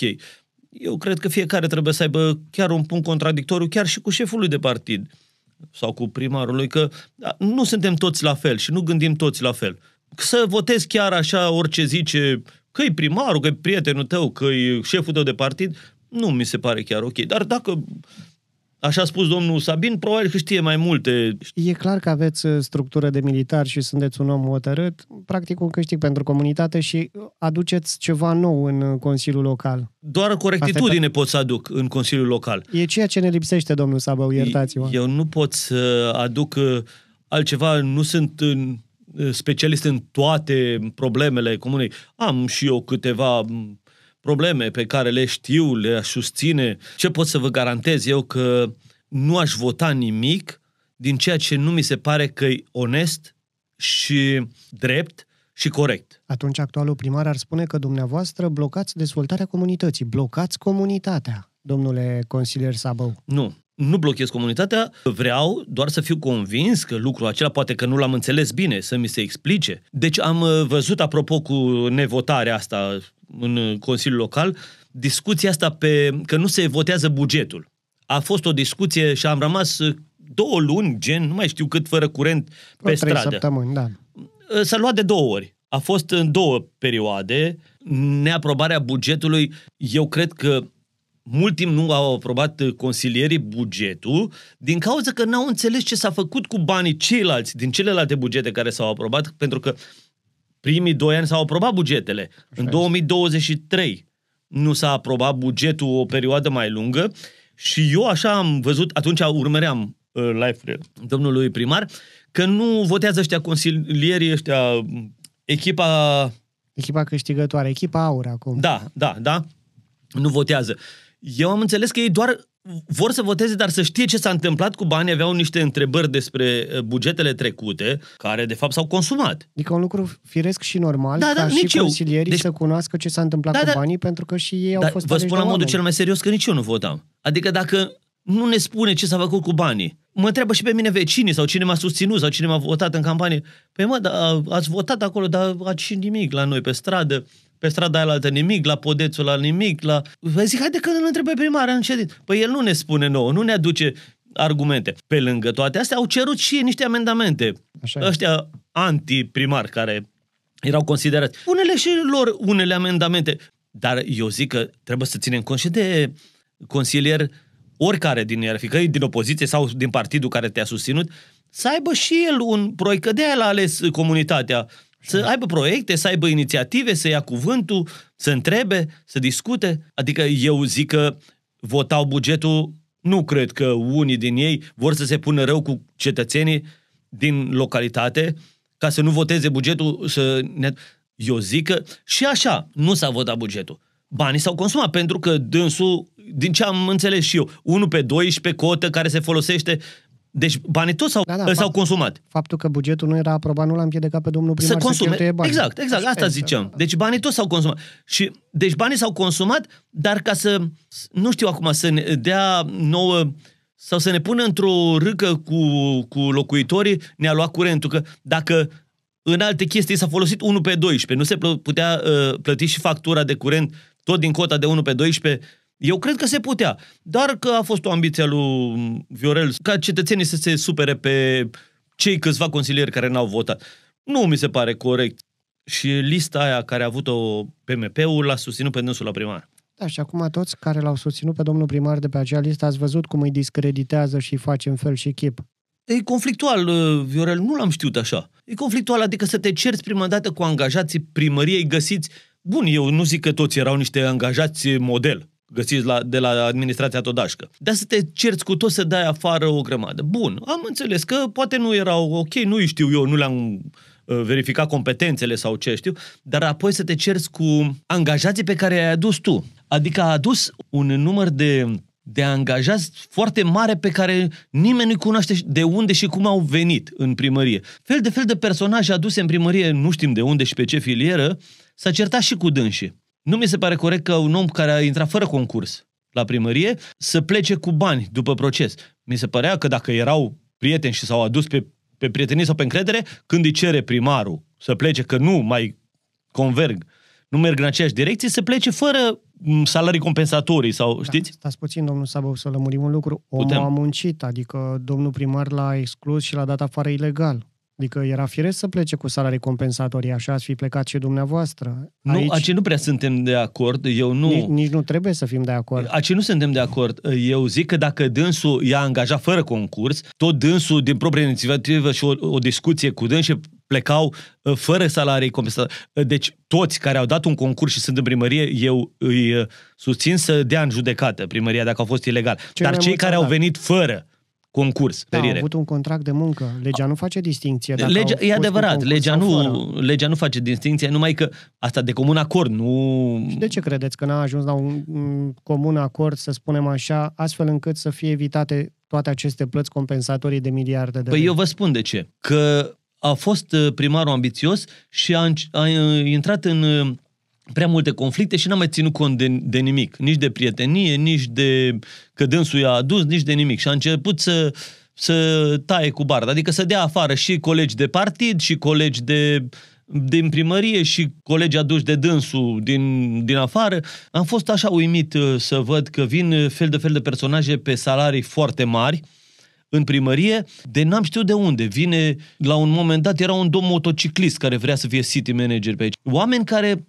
Eu cred că fiecare trebuie să aibă chiar un punct contradictoriu, chiar și cu șeful lui de partid sau cu primarul lui, că nu suntem toți la fel și nu gândim toți la fel. Să votezi chiar așa orice zice că e primarul, că e prietenul tău, că e șeful tău de partid, nu mi se pare chiar ok. Dar dacă Așa a spus domnul Sabin, probabil că știe mai multe. E clar că aveți uh, structură de militar și sunteți un om hotărât, practic un câștig pentru comunitate și uh, aduceți ceva nou în uh, Consiliul Local. Doar corectitudine Asta pot să aduc în Consiliul Local. E ceea ce ne lipsește, domnul Sabău, iertați-mă. Eu nu pot să aduc altceva, nu sunt specialist în toate problemele comunei. Am și eu câteva probleme pe care le știu, le aș susține. Ce pot să vă garantez eu că nu aș vota nimic din ceea ce nu mi se pare că e onest și drept și corect. Atunci actualul primar ar spune că dumneavoastră blocați dezvoltarea comunității, blocați comunitatea, domnule consilier Sabău. Nu, nu blochez comunitatea, vreau doar să fiu convins că lucrul acela poate că nu l-am înțeles bine, să mi se explice. Deci am uh, văzut, apropo, cu nevotarea asta în Consiliul Local, discuția asta pe că nu se votează bugetul. A fost o discuție și am rămas uh, două luni, gen, nu mai știu cât, fără curent pe o, stradă. săptămâni, da. Uh, s-a luat de două ori. A fost în două perioade. Neaprobarea bugetului, eu cred că mult timp nu au aprobat uh, consilierii bugetul din cauza că n-au înțeles ce s-a făcut cu banii ceilalți din celelalte bugete care s-au aprobat, pentru că primii doi ani s-au aprobat bugetele. Așa în 2023 nu s-a aprobat bugetul o perioadă mai lungă și eu așa am văzut, atunci urmăream uh, live domnului primar, că nu votează ăștia consilierii ăștia, echipa... Echipa câștigătoare, echipa aur acum. Da, da, da, nu votează. Uh, eu am înțeles că ei doar vor să voteze, dar să știe ce s-a întâmplat cu banii, aveau niște întrebări despre uh, bugetele trecute, care de fapt s-au consumat. Adică un lucru firesc și normal da, da, ca nici și eu. consilierii deci, să cunoască ce s-a întâmplat da, cu da. banii, pentru că și ei da, au fost Vă spun la modul cel mai serios că nici eu nu votam. Adică dacă nu ne spune ce s-a făcut cu banii, mă întreabă și pe mine vecinii sau cine m-a susținut sau cine m-a votat în campanie. Păi mă, da, ați votat acolo, dar ați și nimic la noi pe stradă pe strada aia la nimic, la podețul la nimic, la... Vă zic, haide că îl întrebe primar în ședință. Păi el nu ne spune nouă, nu ne aduce argumente. Pe lângă toate astea au cerut și niște amendamente. Așa Ăștia anti-primar care erau considerați. Unele și lor unele amendamente. Dar eu zic că trebuie să ținem cont și de consilier oricare din ei fi, că e din opoziție sau din partidul care te-a susținut, să aibă și el un proiect, că de-aia l-a ales comunitatea, să da. aibă proiecte, să aibă inițiative, să ia cuvântul, să întrebe, să discute. Adică eu zic că votau bugetul, nu cred că unii din ei vor să se pună rău cu cetățenii din localitate ca să nu voteze bugetul. Să ne... Eu zic că și așa nu s-a votat bugetul. Banii s-au consumat pentru că dânsul, din ce am înțeles și eu, 1 pe 12 cotă care se folosește deci banii toți s-au, da, da, s-au consumat. Faptul că bugetul nu era aprobat nu l am împiedicat pe domnul primar să, consume. Să bani. Exact, exact, asta exact. ziceam. Deci banii toți s-au consumat. Și, deci banii s-au consumat, dar ca să, nu știu acum, să ne dea nouă sau să ne pună într-o râcă cu, cu locuitorii, ne-a luat curentul. Că dacă în alte chestii s-a folosit 1 pe 12, nu se putea uh, plăti și factura de curent tot din cota de 1 pe 12, eu cred că se putea, dar că a fost o ambiție lui Viorel ca cetățenii să se supere pe cei câțiva consilieri care n-au votat. Nu mi se pare corect. Și lista aia care a avut-o PMP-ul l-a susținut pe dânsul la primar. Da, și acum toți care l-au susținut pe domnul primar de pe acea listă, ați văzut cum îi discreditează și face în fel și chip. E conflictual, uh, Viorel, nu l-am știut așa. E conflictual, adică să te cerți prima dată cu angajații primăriei, găsiți... Bun, eu nu zic că toți erau niște angajați model, găsiți la, de la administrația Todașcă. Dar să te cerți cu tot să dai afară o grămadă. Bun, am înțeles că poate nu erau ok, nu știu eu, nu le-am uh, verifica competențele sau ce știu, dar apoi să te cerți cu angajații pe care ai adus tu. Adică a adus un număr de, de angajați foarte mare pe care nimeni nu-i cunoaște de unde și cum au venit în primărie. Fel de fel de personaje aduse în primărie, nu știm de unde și pe ce filieră, s-a certat și cu dânsii. Nu mi se pare corect că un om care a intrat fără concurs la primărie să plece cu bani după proces. Mi se părea că dacă erau prieteni și s-au adus pe, pe prietenii sau pe încredere, când îi cere primarul să plece, că nu mai converg, nu merg în aceeași direcție, să plece fără salarii compensatorii sau, da, știți? Stați puțin, domnul Sabău, să lămurim un lucru. Omul Putem. a muncit, adică domnul primar l-a exclus și l-a dat afară ilegal. Adică era firesc să plece cu salarii compensatorii, așa ați fi plecat și dumneavoastră. Aici... Nu, aici nu prea suntem de acord, eu nu... Nici, nici nu trebuie să fim de acord. Aici nu suntem de acord. Eu zic că dacă dânsul i-a angajat fără concurs, tot dânsul din proprie inițiativă și o, o discuție cu dâns și plecau ă, fără salarii compensatorii. Ă, deci toți care au dat un concurs și sunt în primărie, eu îi ă, susțin să dea în judecată primăria dacă au fost ilegal. Ce Dar cei care au venit fără, concurs, Da, au avut un contract de muncă. Legea nu face distinție. Legea, e adevărat, legea nu, legea nu face distinție, numai că asta de comun acord, nu... Și de ce credeți că n-a ajuns la un comun acord, să spunem așa, astfel încât să fie evitate toate aceste plăți compensatorii de miliarde de Păi lei? eu vă spun de ce. Că a fost uh, primarul ambițios și a, a uh, intrat în uh, prea multe conflicte și n-am mai ținut cont de, de nimic. Nici de prietenie, nici de că dânsul i-a adus, nici de nimic. Și a început să, să taie cu barda, adică să dea afară și colegi de partid, și colegi de din primărie și colegi aduși de dânsul din, din afară. Am fost așa uimit uh, să văd că vin uh, fel de fel de personaje pe salarii foarte mari, în primărie, de n-am știut de unde. Vine, la un moment dat, era un domn motociclist care vrea să fie city manager pe aici. Oameni care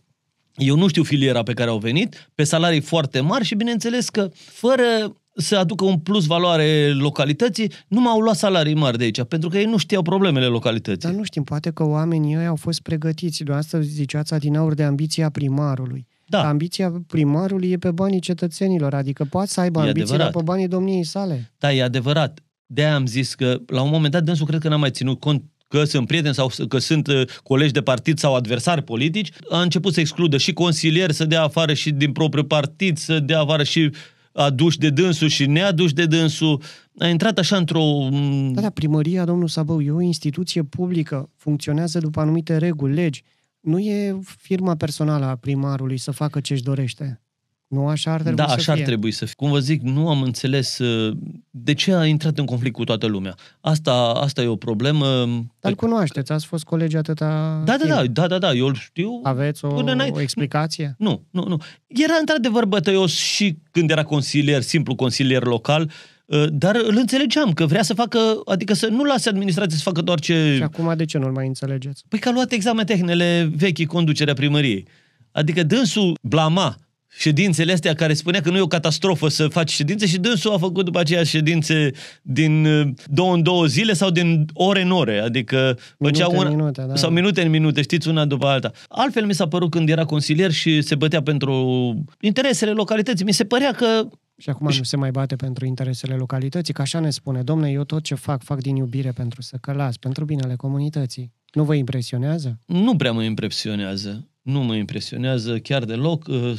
eu nu știu filiera pe care au venit, pe salarii foarte mari și bineînțeles că fără să aducă un plus valoare localității, nu m-au luat salarii mari de aici, pentru că ei nu știau problemele localității. Dar nu știm, poate că oamenii ei au fost pregătiți. Dumneavoastră ziceați adinaur de ambiția primarului. Da. Ambiția primarului e pe banii cetățenilor, adică poate să aibă ambiția pe banii domniei sale. Da, e adevărat. de am zis că la un moment dat dânsul cred că n-a mai ținut cont că sunt prieteni sau că sunt uh, colegi de partid sau adversari politici, a început să excludă și consilieri să dea afară și din propriul partid, să dea afară și aduși de dânsul și neaduși de dânsul. A intrat așa într-o... Mm, da, da, primăria, domnul Sabău, e o instituție publică, funcționează după anumite reguli, legi. Nu e firma personală a primarului să facă ce-și dorește. Nu așa ar trebui da, să așa fie. ar trebui să fie. Cum vă zic, nu am înțeles uh, de ce a intrat în conflict cu toată lumea. Asta, asta e o problemă. Um, dar pe... cunoașteți, ați fost colegi atâta da, da, da, da, da, da, eu îl știu. Aveți o, până o explicație? Nu, nu, nu. Era într-adevăr bătăios și când era consilier, simplu consilier local, uh, dar îl înțelegeam că vrea să facă, adică să nu lase administrația să facă doar ce... Și acum de ce nu-l mai înțelegeți? Păi că a luat examen tehnele vechi, conducerea primăriei. Adică dânsul blama ședințele astea care spunea că nu e o catastrofă să faci ședințe și dânsul a făcut după aceea ședințe din uh, două în două zile sau din ore în ore, adică minute în una, minute, da. sau minute în minute, știți, una după alta. Altfel mi s-a părut când era consilier și se bătea pentru interesele localității, mi se părea că și acum nu se mai bate pentru interesele localității, că așa ne spune, domne, eu tot ce fac, fac din iubire pentru să călas, pentru binele comunității. Nu vă impresionează? Nu prea mă impresionează. Nu mă impresionează chiar deloc. Uh,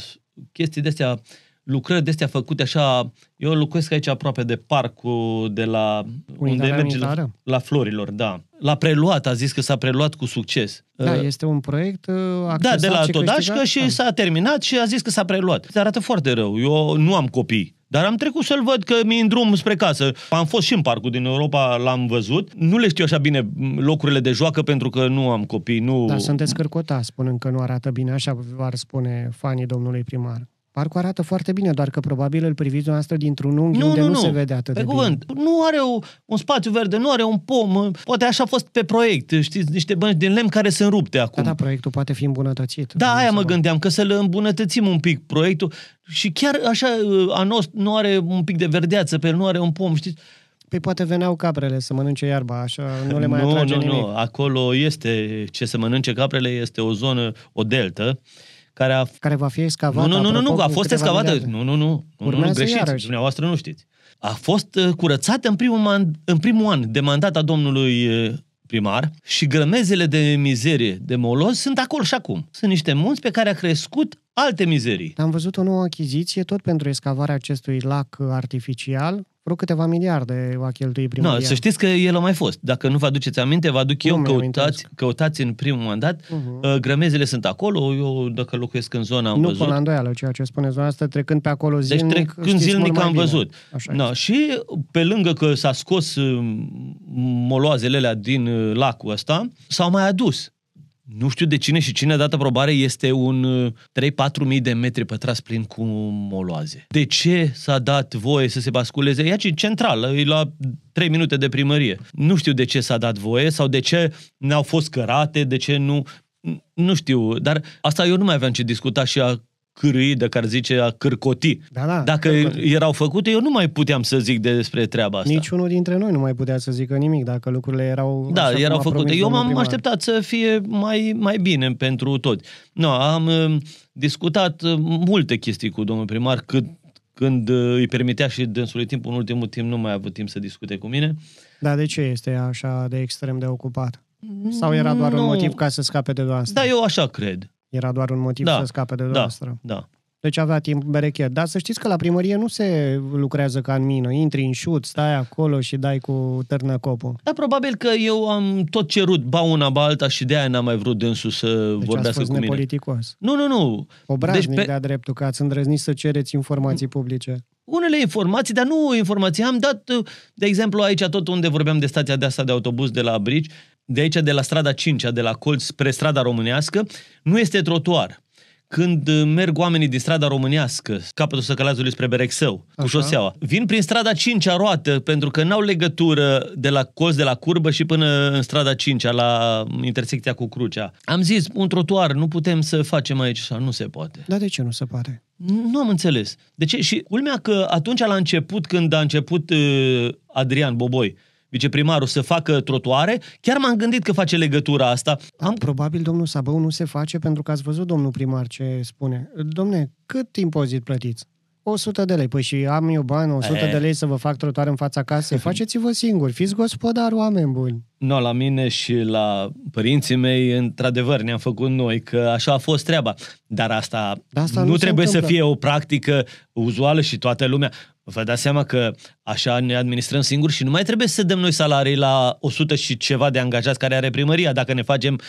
chestii de astea lucrări de astea făcute așa... Eu locuiesc aici aproape de parcul de la... Unitatea unde merge la, la Florilor, da. L-a preluat, a zis că s-a preluat cu succes. Da, uh, este un proiect uh, Da, de la Todașcă și da. s-a terminat și a zis că s-a preluat. Se arată foarte rău. Eu nu am copii. Dar am trecut să-l văd că mi în drum spre casă. Am fost și în parcul din Europa, l-am văzut. Nu le știu așa bine locurile de joacă pentru că nu am copii. Nu... Dar sunteți cărcota, spunând că nu arată bine, așa ar spune fanii domnului primar. Parcul arată foarte bine, doar că probabil îl priviți dumneavoastră dintr-un unghi nu, unde nu, nu, nu se vede atât pe de cuvânt, bine. Nu are o, un spațiu verde, nu are un pom, poate așa a fost pe proiect, știți, niște bănci din lemn care sunt rupte acum. Da, da, proiectul poate fi îmbunătățit. Da, aia mă gândeam, că să-l îmbunătățim un pic proiectul și chiar așa a nostru nu are un pic de verdeață pe el, nu are un pom, știți. Păi poate veneau caprele să mănânce iarba, așa, nu le mai nu, atrage nu, nimic. Nu, acolo este ce să mănânce caprele, este o zonă, o deltă, uh, care a... Care va fi excavată. Nu, nu, nu, nu, a fost excavată. Miliarde. Nu, nu, nu. Urmează nu, nu greșiți. Iarăși. Dumneavoastră nu știți. A fost uh, curățată în primul, man, în primul an de mandat a domnului uh, primar și grămezele de mizerie de moloz sunt acolo și acum. Sunt niște munți pe care a crescut alte mizerii. Am văzut o nouă achiziție tot pentru escavarea acestui lac uh, artificial vreo câteva miliarde va cheltuit primul. No, să știți că el a mai fost. Dacă nu vă aduceți aminte, vă aduc nu eu, căutați, căutați în primul mandat. Uh-huh. Grămezile sunt acolo, eu dacă locuiesc în zona am nu văzut. Nu până îndoială ceea ce Zona asta trecând pe acolo deci zilnic, Deci trecând zilnic am văzut. Așa no, și pe lângă că s-a scos uh, moloazele alea din uh, lacul ăsta, s-au mai adus nu știu de cine și cine a dat aprobare, este un 3-4 uh, mii de metri pătrați plin cu moloaze. De ce s-a dat voie să se basculeze? Ea ce central, e la 3 minute de primărie. Nu știu de ce s-a dat voie sau de ce n-au fost cărate, de ce nu... Nu știu, dar asta eu nu mai aveam ce discuta și a cârâi, de care zice a cârcoti. Da, da, Dacă cârcoti. Da, da. erau făcute, eu nu mai puteam să zic de despre treaba asta. Niciunul dintre noi nu mai putea să zică nimic dacă lucrurile erau Da, așa erau făcute. Eu m-am primar. așteptat să fie mai, mai bine pentru toți. No, am um, discutat uh, multe chestii cu domnul primar cât când uh, îi permitea și dânsului timp, în ultimul timp nu mai a avut timp să discute cu mine. Da, de ce este așa de extrem de ocupat? Mm, Sau era doar nu. un motiv ca să scape de asta? Da, eu așa cred. Era doar un motiv da, să scape de da. dumneavoastră. Da, da. Deci avea timp berechet. Dar să știți că la primărie nu se lucrează ca în mină. Intri în șut, stai acolo și dai cu târnă copul. Da, probabil că eu am tot cerut ba una, ba alta și de-aia n-am mai vrut dânsul să deci vorbească cu mine. politicos. Nu, nu, nu. Obraznic deci pe... de-a dreptul că ați îndrăznit să cereți informații publice. Unele informații, dar nu informații. Am dat, de exemplu, aici tot unde vorbeam de stația de asta de autobuz de la Brici, de aici, de la strada 5, de la colț spre strada românească, nu este trotuar. Când uh, merg oamenii din strada românească, capătul Săcălazului spre Berexău, Așa. cu șoseaua, vin prin strada 5 roată, pentru că n-au legătură de la colț, de la curbă și până în strada 5 la intersecția cu Crucea. Am zis, un trotuar, nu putem să facem aici sau nu se poate. Dar de ce nu se poate? Nu am înțeles. De ce? Și culmea că atunci la început, când a început uh, Adrian Boboi viceprimarul să facă trotuare, chiar m-am gândit că face legătura asta. Am... Probabil domnul Sabău nu se face pentru că ați văzut domnul primar ce spune. Domne, cât impozit plătiți? 100 de lei. Păi și am eu bani, 100 e. Eh. de lei să vă fac trotuare în fața casei. Faceți-vă singuri, fiți gospodar, oameni buni. No, la mine și la părinții mei, într-adevăr, ne-am făcut noi, că așa a fost treaba. Dar asta, Dar asta nu, nu trebuie întâmplă. să fie o practică uzuală și toată lumea. Vă dați seama că așa ne administrăm singuri și nu mai trebuie să dăm noi salarii la 100 și ceva de angajați care are primăria. Dacă ne facem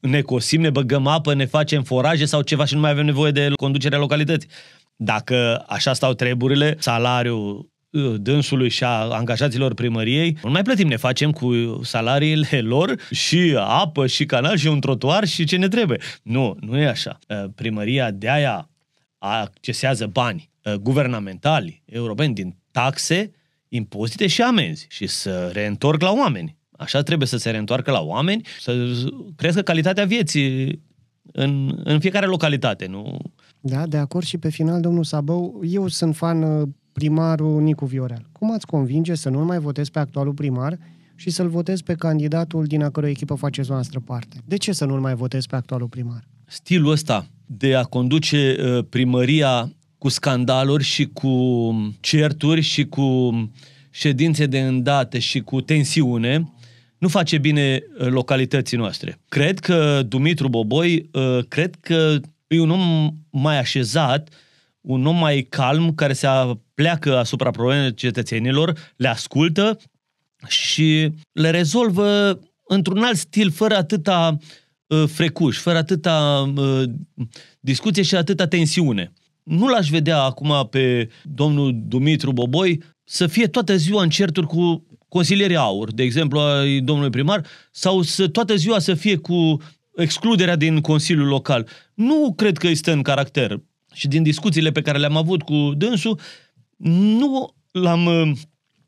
ne cosim, ne băgăm apă, ne facem foraje sau ceva și nu mai avem nevoie de conducerea localității. Dacă așa stau treburile, salariul uh, dânsului și a angajaților primăriei, nu mai plătim, ne facem cu salariile lor și apă și canal și un trotuar și ce ne trebuie. Nu, nu e așa. Uh, primăria de aia accesează bani Uh, guvernamentali europeni din taxe, impozite și amenzi și să reîntorc la oameni. Așa trebuie să se reîntoarcă la oameni, să crească calitatea vieții în, în fiecare localitate, nu? Da, de acord și pe final, domnul Sabău, eu sunt fan uh, primarul Nicu Viorel. Cum ați convinge să nu mai votez pe actualul primar și să-l votez pe candidatul din a cărui echipă faceți noastră parte? De ce să nu-l mai votez pe actualul primar? Stilul ăsta de a conduce uh, primăria cu scandaluri și cu certuri și cu ședințe de îndate și cu tensiune, nu face bine uh, localității noastre. Cred că Dumitru Boboi, uh, cred că e un om mai așezat, un om mai calm, care se pleacă asupra problemelor cetățenilor, le ascultă și le rezolvă într-un alt stil, fără atâta uh, frecuș, fără atâta discuție și atâta tensiune nu l-aș vedea acum pe domnul Dumitru Boboi să fie toată ziua în certuri cu consilierii aur, de exemplu, ai domnului primar, sau să toată ziua să fie cu excluderea din Consiliul Local. Nu cred că este în caracter. Și din discuțiile pe care le-am avut cu dânsul, nu l-am uh,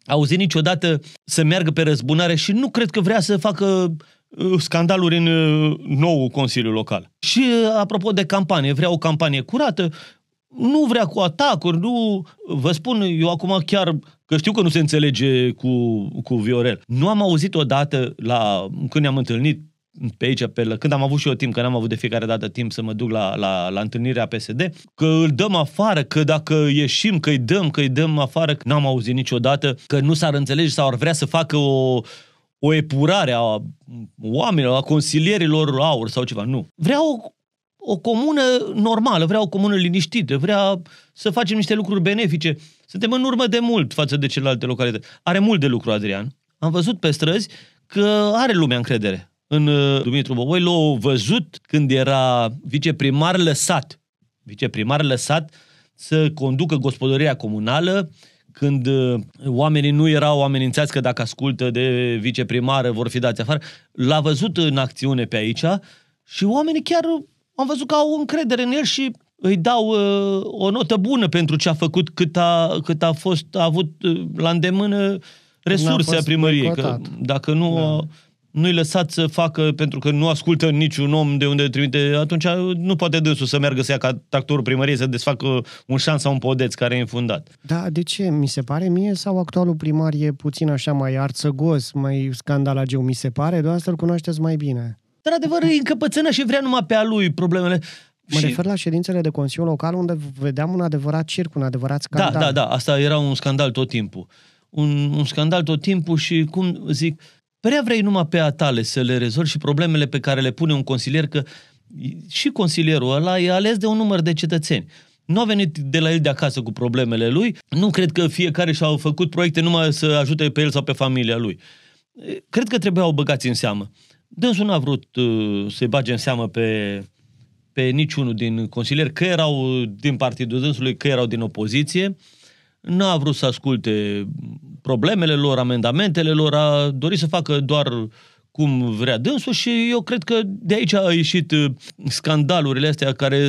auzit niciodată să meargă pe răzbunare și nu cred că vrea să facă uh, scandaluri în uh, nou Consiliul Local. Și apropo de campanie, vrea o campanie curată, nu vrea cu atacuri, nu... Vă spun, eu acum chiar, că știu că nu se înțelege cu, cu Viorel. Nu am auzit odată, la, când ne-am întâlnit pe aici, pe, la, când am avut și eu timp, că n-am avut de fiecare dată timp să mă duc la, la, la întâlnirea PSD, că îl dăm afară, că dacă ieșim, că îi dăm, că îi dăm afară, că n-am auzit niciodată, că nu s-ar înțelege sau ar vrea să facă o, o epurare a oamenilor, a consilierilor aur sau ceva. Nu. Vreau o comună normală, vrea o comună liniștită, vrea să facem niște lucruri benefice. Suntem în urmă de mult față de celelalte localități. Are mult de lucru Adrian. Am văzut pe străzi că are lumea încredere în uh, Dumitru L-au văzut când era viceprimar lăsat. Viceprimar lăsat să conducă gospodăria comunală când uh, oamenii nu erau amenințați că dacă ascultă de viceprimară vor fi dați afară. L-a văzut în acțiune pe aici și oamenii chiar am văzut că au încredere în el și îi dau uh, o notă bună pentru ce a făcut, cât a, cât a fost a avut uh, la îndemână resurse a primăriei. Că dacă nu, da. nu-i lăsați să facă, pentru că nu ascultă niciun om de unde trimite, atunci nu poate dânsul să meargă să ia ca tractorul primăriei să desfacă un șans sau un podeț care e înfundat. Da, de ce? Mi se pare mie sau actualul primar e puțin așa mai arțăgos, mai scandalageu, mi se pare, doar să-l cunoașteți mai bine într-adevăr, îi încăpățână și vrea numai pe a lui problemele. Mă și... refer la ședințele de Consiliu Local unde vedeam un adevărat circ, un adevărat da, scandal. Da, da, da, asta era un scandal tot timpul. Un, un scandal tot timpul și, cum zic, prea vrei numai pe a tale să le rezolvi și problemele pe care le pune un consilier, că și consilierul ăla e ales de un număr de cetățeni. Nu a venit de la el de acasă cu problemele lui, nu cred că fiecare și-au făcut proiecte numai să ajute pe el sau pe familia lui. Cred că trebuiau băgați în seamă. Dânsul n-a vrut uh, să-i bage în seamă pe, pe niciunul din consilieri, că erau din partidul dânsului, că erau din opoziție. N-a vrut să asculte problemele lor, amendamentele lor, a dorit să facă doar cum vrea dânsul și eu cred că de aici a ieșit uh, scandalurile astea care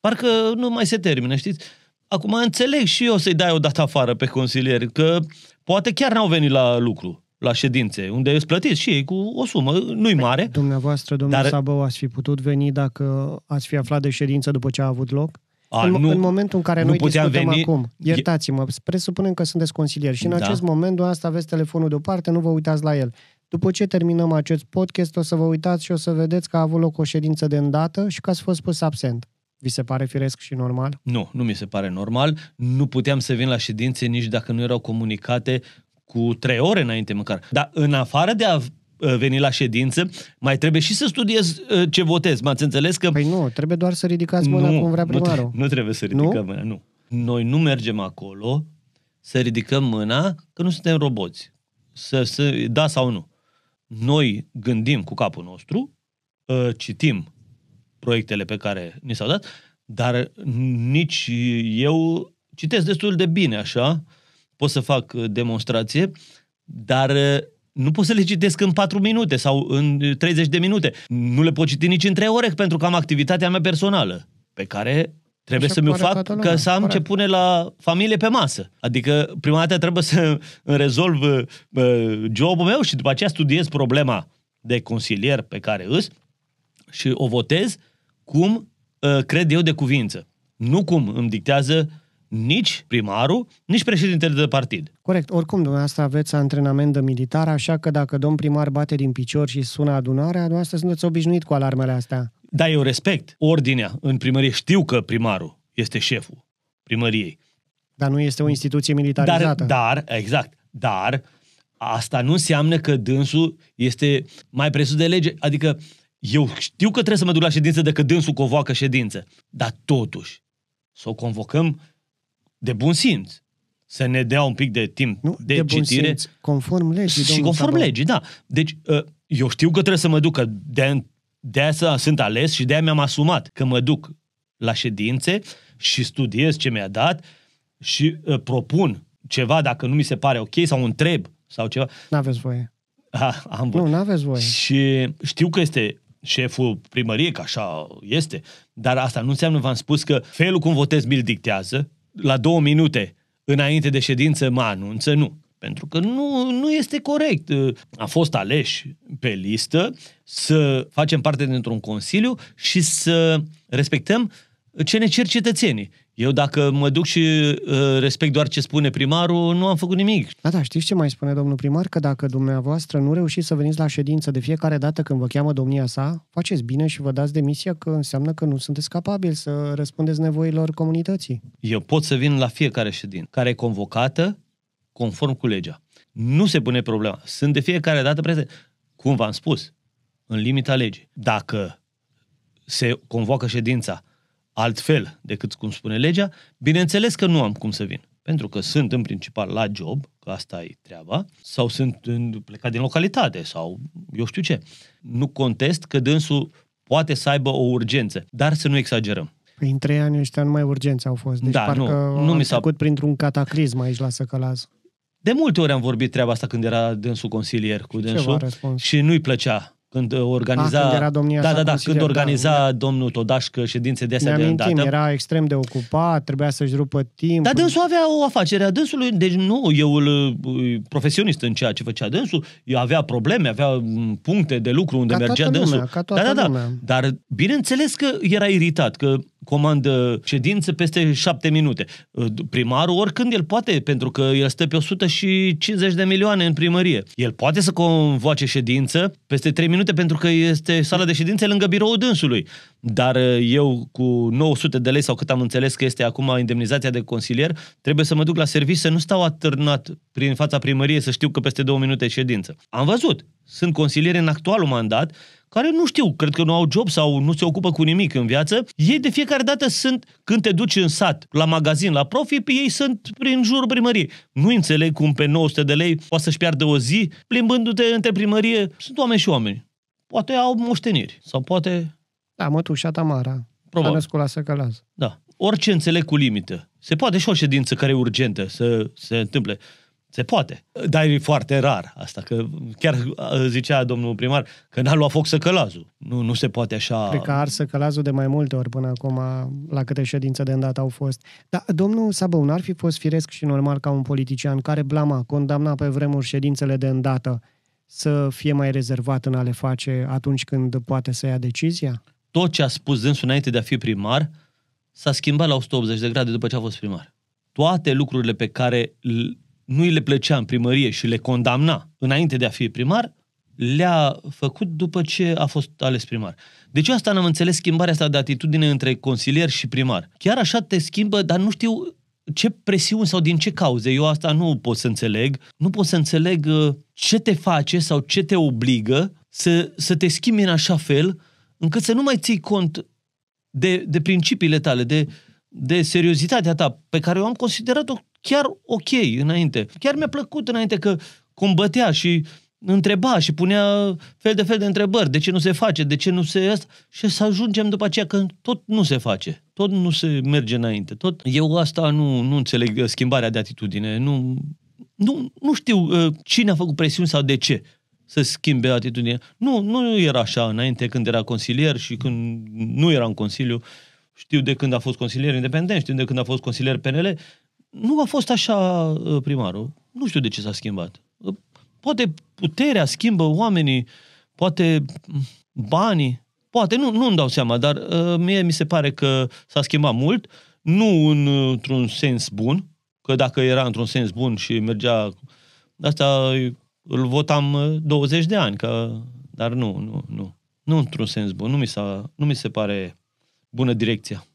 parcă nu mai se termină, știți? Acum înțeleg și eu să-i dai o dată afară pe consilieri, că poate chiar n-au venit la lucru la ședințe, unde îți plătiți și ei cu o sumă, nu-i păi, mare. Dumneavoastră, domnul dar... Sabău, ați fi putut veni dacă ați fi aflat de ședință după ce a avut loc? A, în, nu, în momentul în care nu noi discutăm veni... acum, iertați-mă, presupunem că sunteți consilier și în da. acest moment asta aveți telefonul deoparte, nu vă uitați la el. După ce terminăm acest podcast, o să vă uitați și o să vedeți că a avut loc o ședință de îndată și că ați fost pus absent. Vi se pare firesc și normal? Nu, nu mi se pare normal. Nu puteam să vin la ședințe nici dacă nu erau comunicate cu trei ore înainte măcar. Dar în afară de a uh, veni la ședință, mai trebuie și să studiez uh, ce votez. M-ați înțeles că... Păi nu, trebuie doar să ridicați mâna nu, cum vrea primarul. Nu, trebuie, nu trebuie să ridicăm nu? mâna, nu. Noi nu mergem acolo să ridicăm mâna că nu suntem roboți. Să, să, da sau nu. Noi gândim cu capul nostru, uh, citim proiectele pe care ni s-au dat, dar nici eu citesc destul de bine, așa, pot să fac uh, demonstrație, dar uh, nu pot să le citesc în 4 minute sau în 30 uh, de minute. Nu le pot citi nici în 3 ore pentru că am activitatea mea personală pe care trebuie să mi-o fac ca că să am corect. ce pune la familie pe masă. Adică prima dată trebuie să rezolv jobul meu și după aceea studiez problema de consilier pe care îs și o votez cum cred eu de cuvință. Nu cum îmi dictează nici primarul, nici președintele de partid. Corect. Oricum, dumneavoastră aveți antrenament de militar, așa că dacă domn primar bate din picior și sună adunarea, dumneavoastră sunteți obișnuit cu alarmele astea. Da, eu respect ordinea în primărie. Știu că primarul este șeful primăriei. Dar nu este o instituție militarizată. Dar, dar exact, dar asta nu înseamnă că dânsul este mai presus de lege. Adică eu știu că trebuie să mă duc la ședință dacă dânsul convoacă ședință. Dar totuși, să o convocăm de bun simț să ne dea un pic de timp nu, de, de bun citire. Simț, conform legii. Și conform Sabal. legii, da. Deci, ă, eu știu că trebuie să mă duc, că de, de asta sunt ales și de-aia mi-am asumat că mă duc la ședințe și studiez ce mi-a dat și uh, propun ceva dacă nu mi se pare ok sau întreb sau ceva. N-aveți voie. A, am voie. Nu, n-aveți voie. Și știu că este șeful primăriei, că așa este, dar asta nu înseamnă, v-am spus, că felul cum votez mi-l dictează, la două minute înainte de ședință mă anunță, nu. Pentru că nu, nu este corect. A fost aleși pe listă să facem parte dintr-un consiliu și să respectăm uh, ce ne cer cetățenii. Eu dacă mă duc și uh, respect doar ce spune primarul, nu am făcut nimic. Da, da, știți ce mai spune domnul primar? Că dacă dumneavoastră nu reușiți să veniți la ședință de fiecare dată când vă cheamă domnia sa, faceți bine și vă dați demisia că înseamnă că nu sunteți capabili să răspundeți nevoilor comunității. Eu pot să vin la fiecare ședință care e convocată conform cu legea. Nu se pune problema. Sunt de fiecare dată prezent. Cum v-am spus, în limita legii. Dacă se convoacă ședința altfel decât cum spune legea, bineînțeles că nu am cum să vin. Pentru că sunt în principal la job, că asta e treaba, sau sunt în, plecat din localitate, sau eu știu ce. Nu contest că dânsul poate să aibă o urgență, dar să nu exagerăm. Păi în trei ani ăștia numai urgențe au fost, deci da, parcă nu, nu mi s-a trecut printr-un cataclism aici la Săcălaz. De multe ori am vorbit treaba asta când era dânsul consilier cu dânsul și nu-i plăcea când ah, organiza... Ah, când era domnia da, da, da, când da, organiza da, domnul Todașcă ședințe de astea de îndată. era extrem de ocupat, trebuia să-și rupă timp. Dar dânsul avea o afacere a dânsului, deci nu, eu îl profesionist în ceea ce făcea dânsul, eu avea probleme, avea puncte de lucru unde ca mergea lumea, dânsul. Ca da, da, da. Lumea. Dar bineînțeles că era iritat, că comandă ședință peste șapte minute. Primarul, oricând el poate, pentru că el stă pe 150 de milioane în primărie. El poate să convoace ședință peste trei minute pentru că este sala de ședințe lângă biroul dânsului. Dar uh, eu cu 900 de lei sau cât am înțeles că este acum indemnizația de consilier, trebuie să mă duc la serviciu să nu stau atârnat prin fața primăriei să știu că peste două minute e ședință. Am văzut. Sunt consilieri în actualul mandat care nu știu, cred că nu au job sau nu se ocupă cu nimic în viață, ei de fiecare dată sunt, când te duci în sat, la magazin, la profi, ei sunt prin jurul primăriei. Nu înțeleg cum pe 900 de lei poate să-și piardă o zi plimbându-te între primărie. Sunt oameni și oameni. Poate au moșteniri sau poate... Da, mătușa Tamara. Probabil. A născut la Da. Orice înțeleg cu limită. Se poate și o ședință care e urgentă să se întâmple. Se poate. Dar e foarte rar asta, că chiar zicea domnul primar că n-a luat foc săcălazul. Nu, nu se poate așa... Cred că ar săcălazul de mai multe ori până acum, la câte ședințe de îndată au fost. Dar domnul Sabău, n-ar fi fost firesc și normal ca un politician care blama, condamna pe vremuri ședințele de îndată să fie mai rezervat în a le face atunci când poate să ia decizia? Tot ce a spus dânsul înainte de a fi primar s-a schimbat la 180 de grade după ce a fost primar. Toate lucrurile pe care nu îi le plăcea în primărie și le condamna înainte de a fi primar, le-a făcut după ce a fost ales primar. Deci asta n-am înțeles schimbarea asta de atitudine între consilier și primar. Chiar așa te schimbă, dar nu știu ce presiuni sau din ce cauze. Eu asta nu pot să înțeleg. Nu pot să înțeleg uh, ce te face sau ce te obligă să, să te schimbi în așa fel încât să nu mai ții cont de, de principiile tale, de, de seriozitatea ta, pe care eu am considerat-o chiar ok înainte. Chiar mi-a plăcut înainte că combătea și întreba și punea fel de fel de întrebări. De ce nu se face? De ce nu se... Asta? Și să ajungem după aceea că tot nu se face. Tot nu se merge înainte. Tot... Eu asta nu, nu înțeleg uh, schimbarea de atitudine. Nu, nu, nu știu uh, cine a făcut presiuni sau de ce să schimbe atitudinea. Nu, nu era așa înainte când era consilier și când nu era în Consiliu. Știu de când a fost consilier independent, știu de când a fost consilier PNL nu a fost așa uh, primarul. Nu știu de ce s-a schimbat. Uh, poate puterea schimbă oamenii, poate mm, banii, poate, nu, nu îmi dau seama, dar uh, mie mi se pare că s-a schimbat mult, nu în, într-un sens bun, că dacă era într-un sens bun și mergea... Asta îl votam 20 de ani, că, dar nu, nu, nu. Nu într-un sens bun, nu mi, s nu mi se pare bună direcția.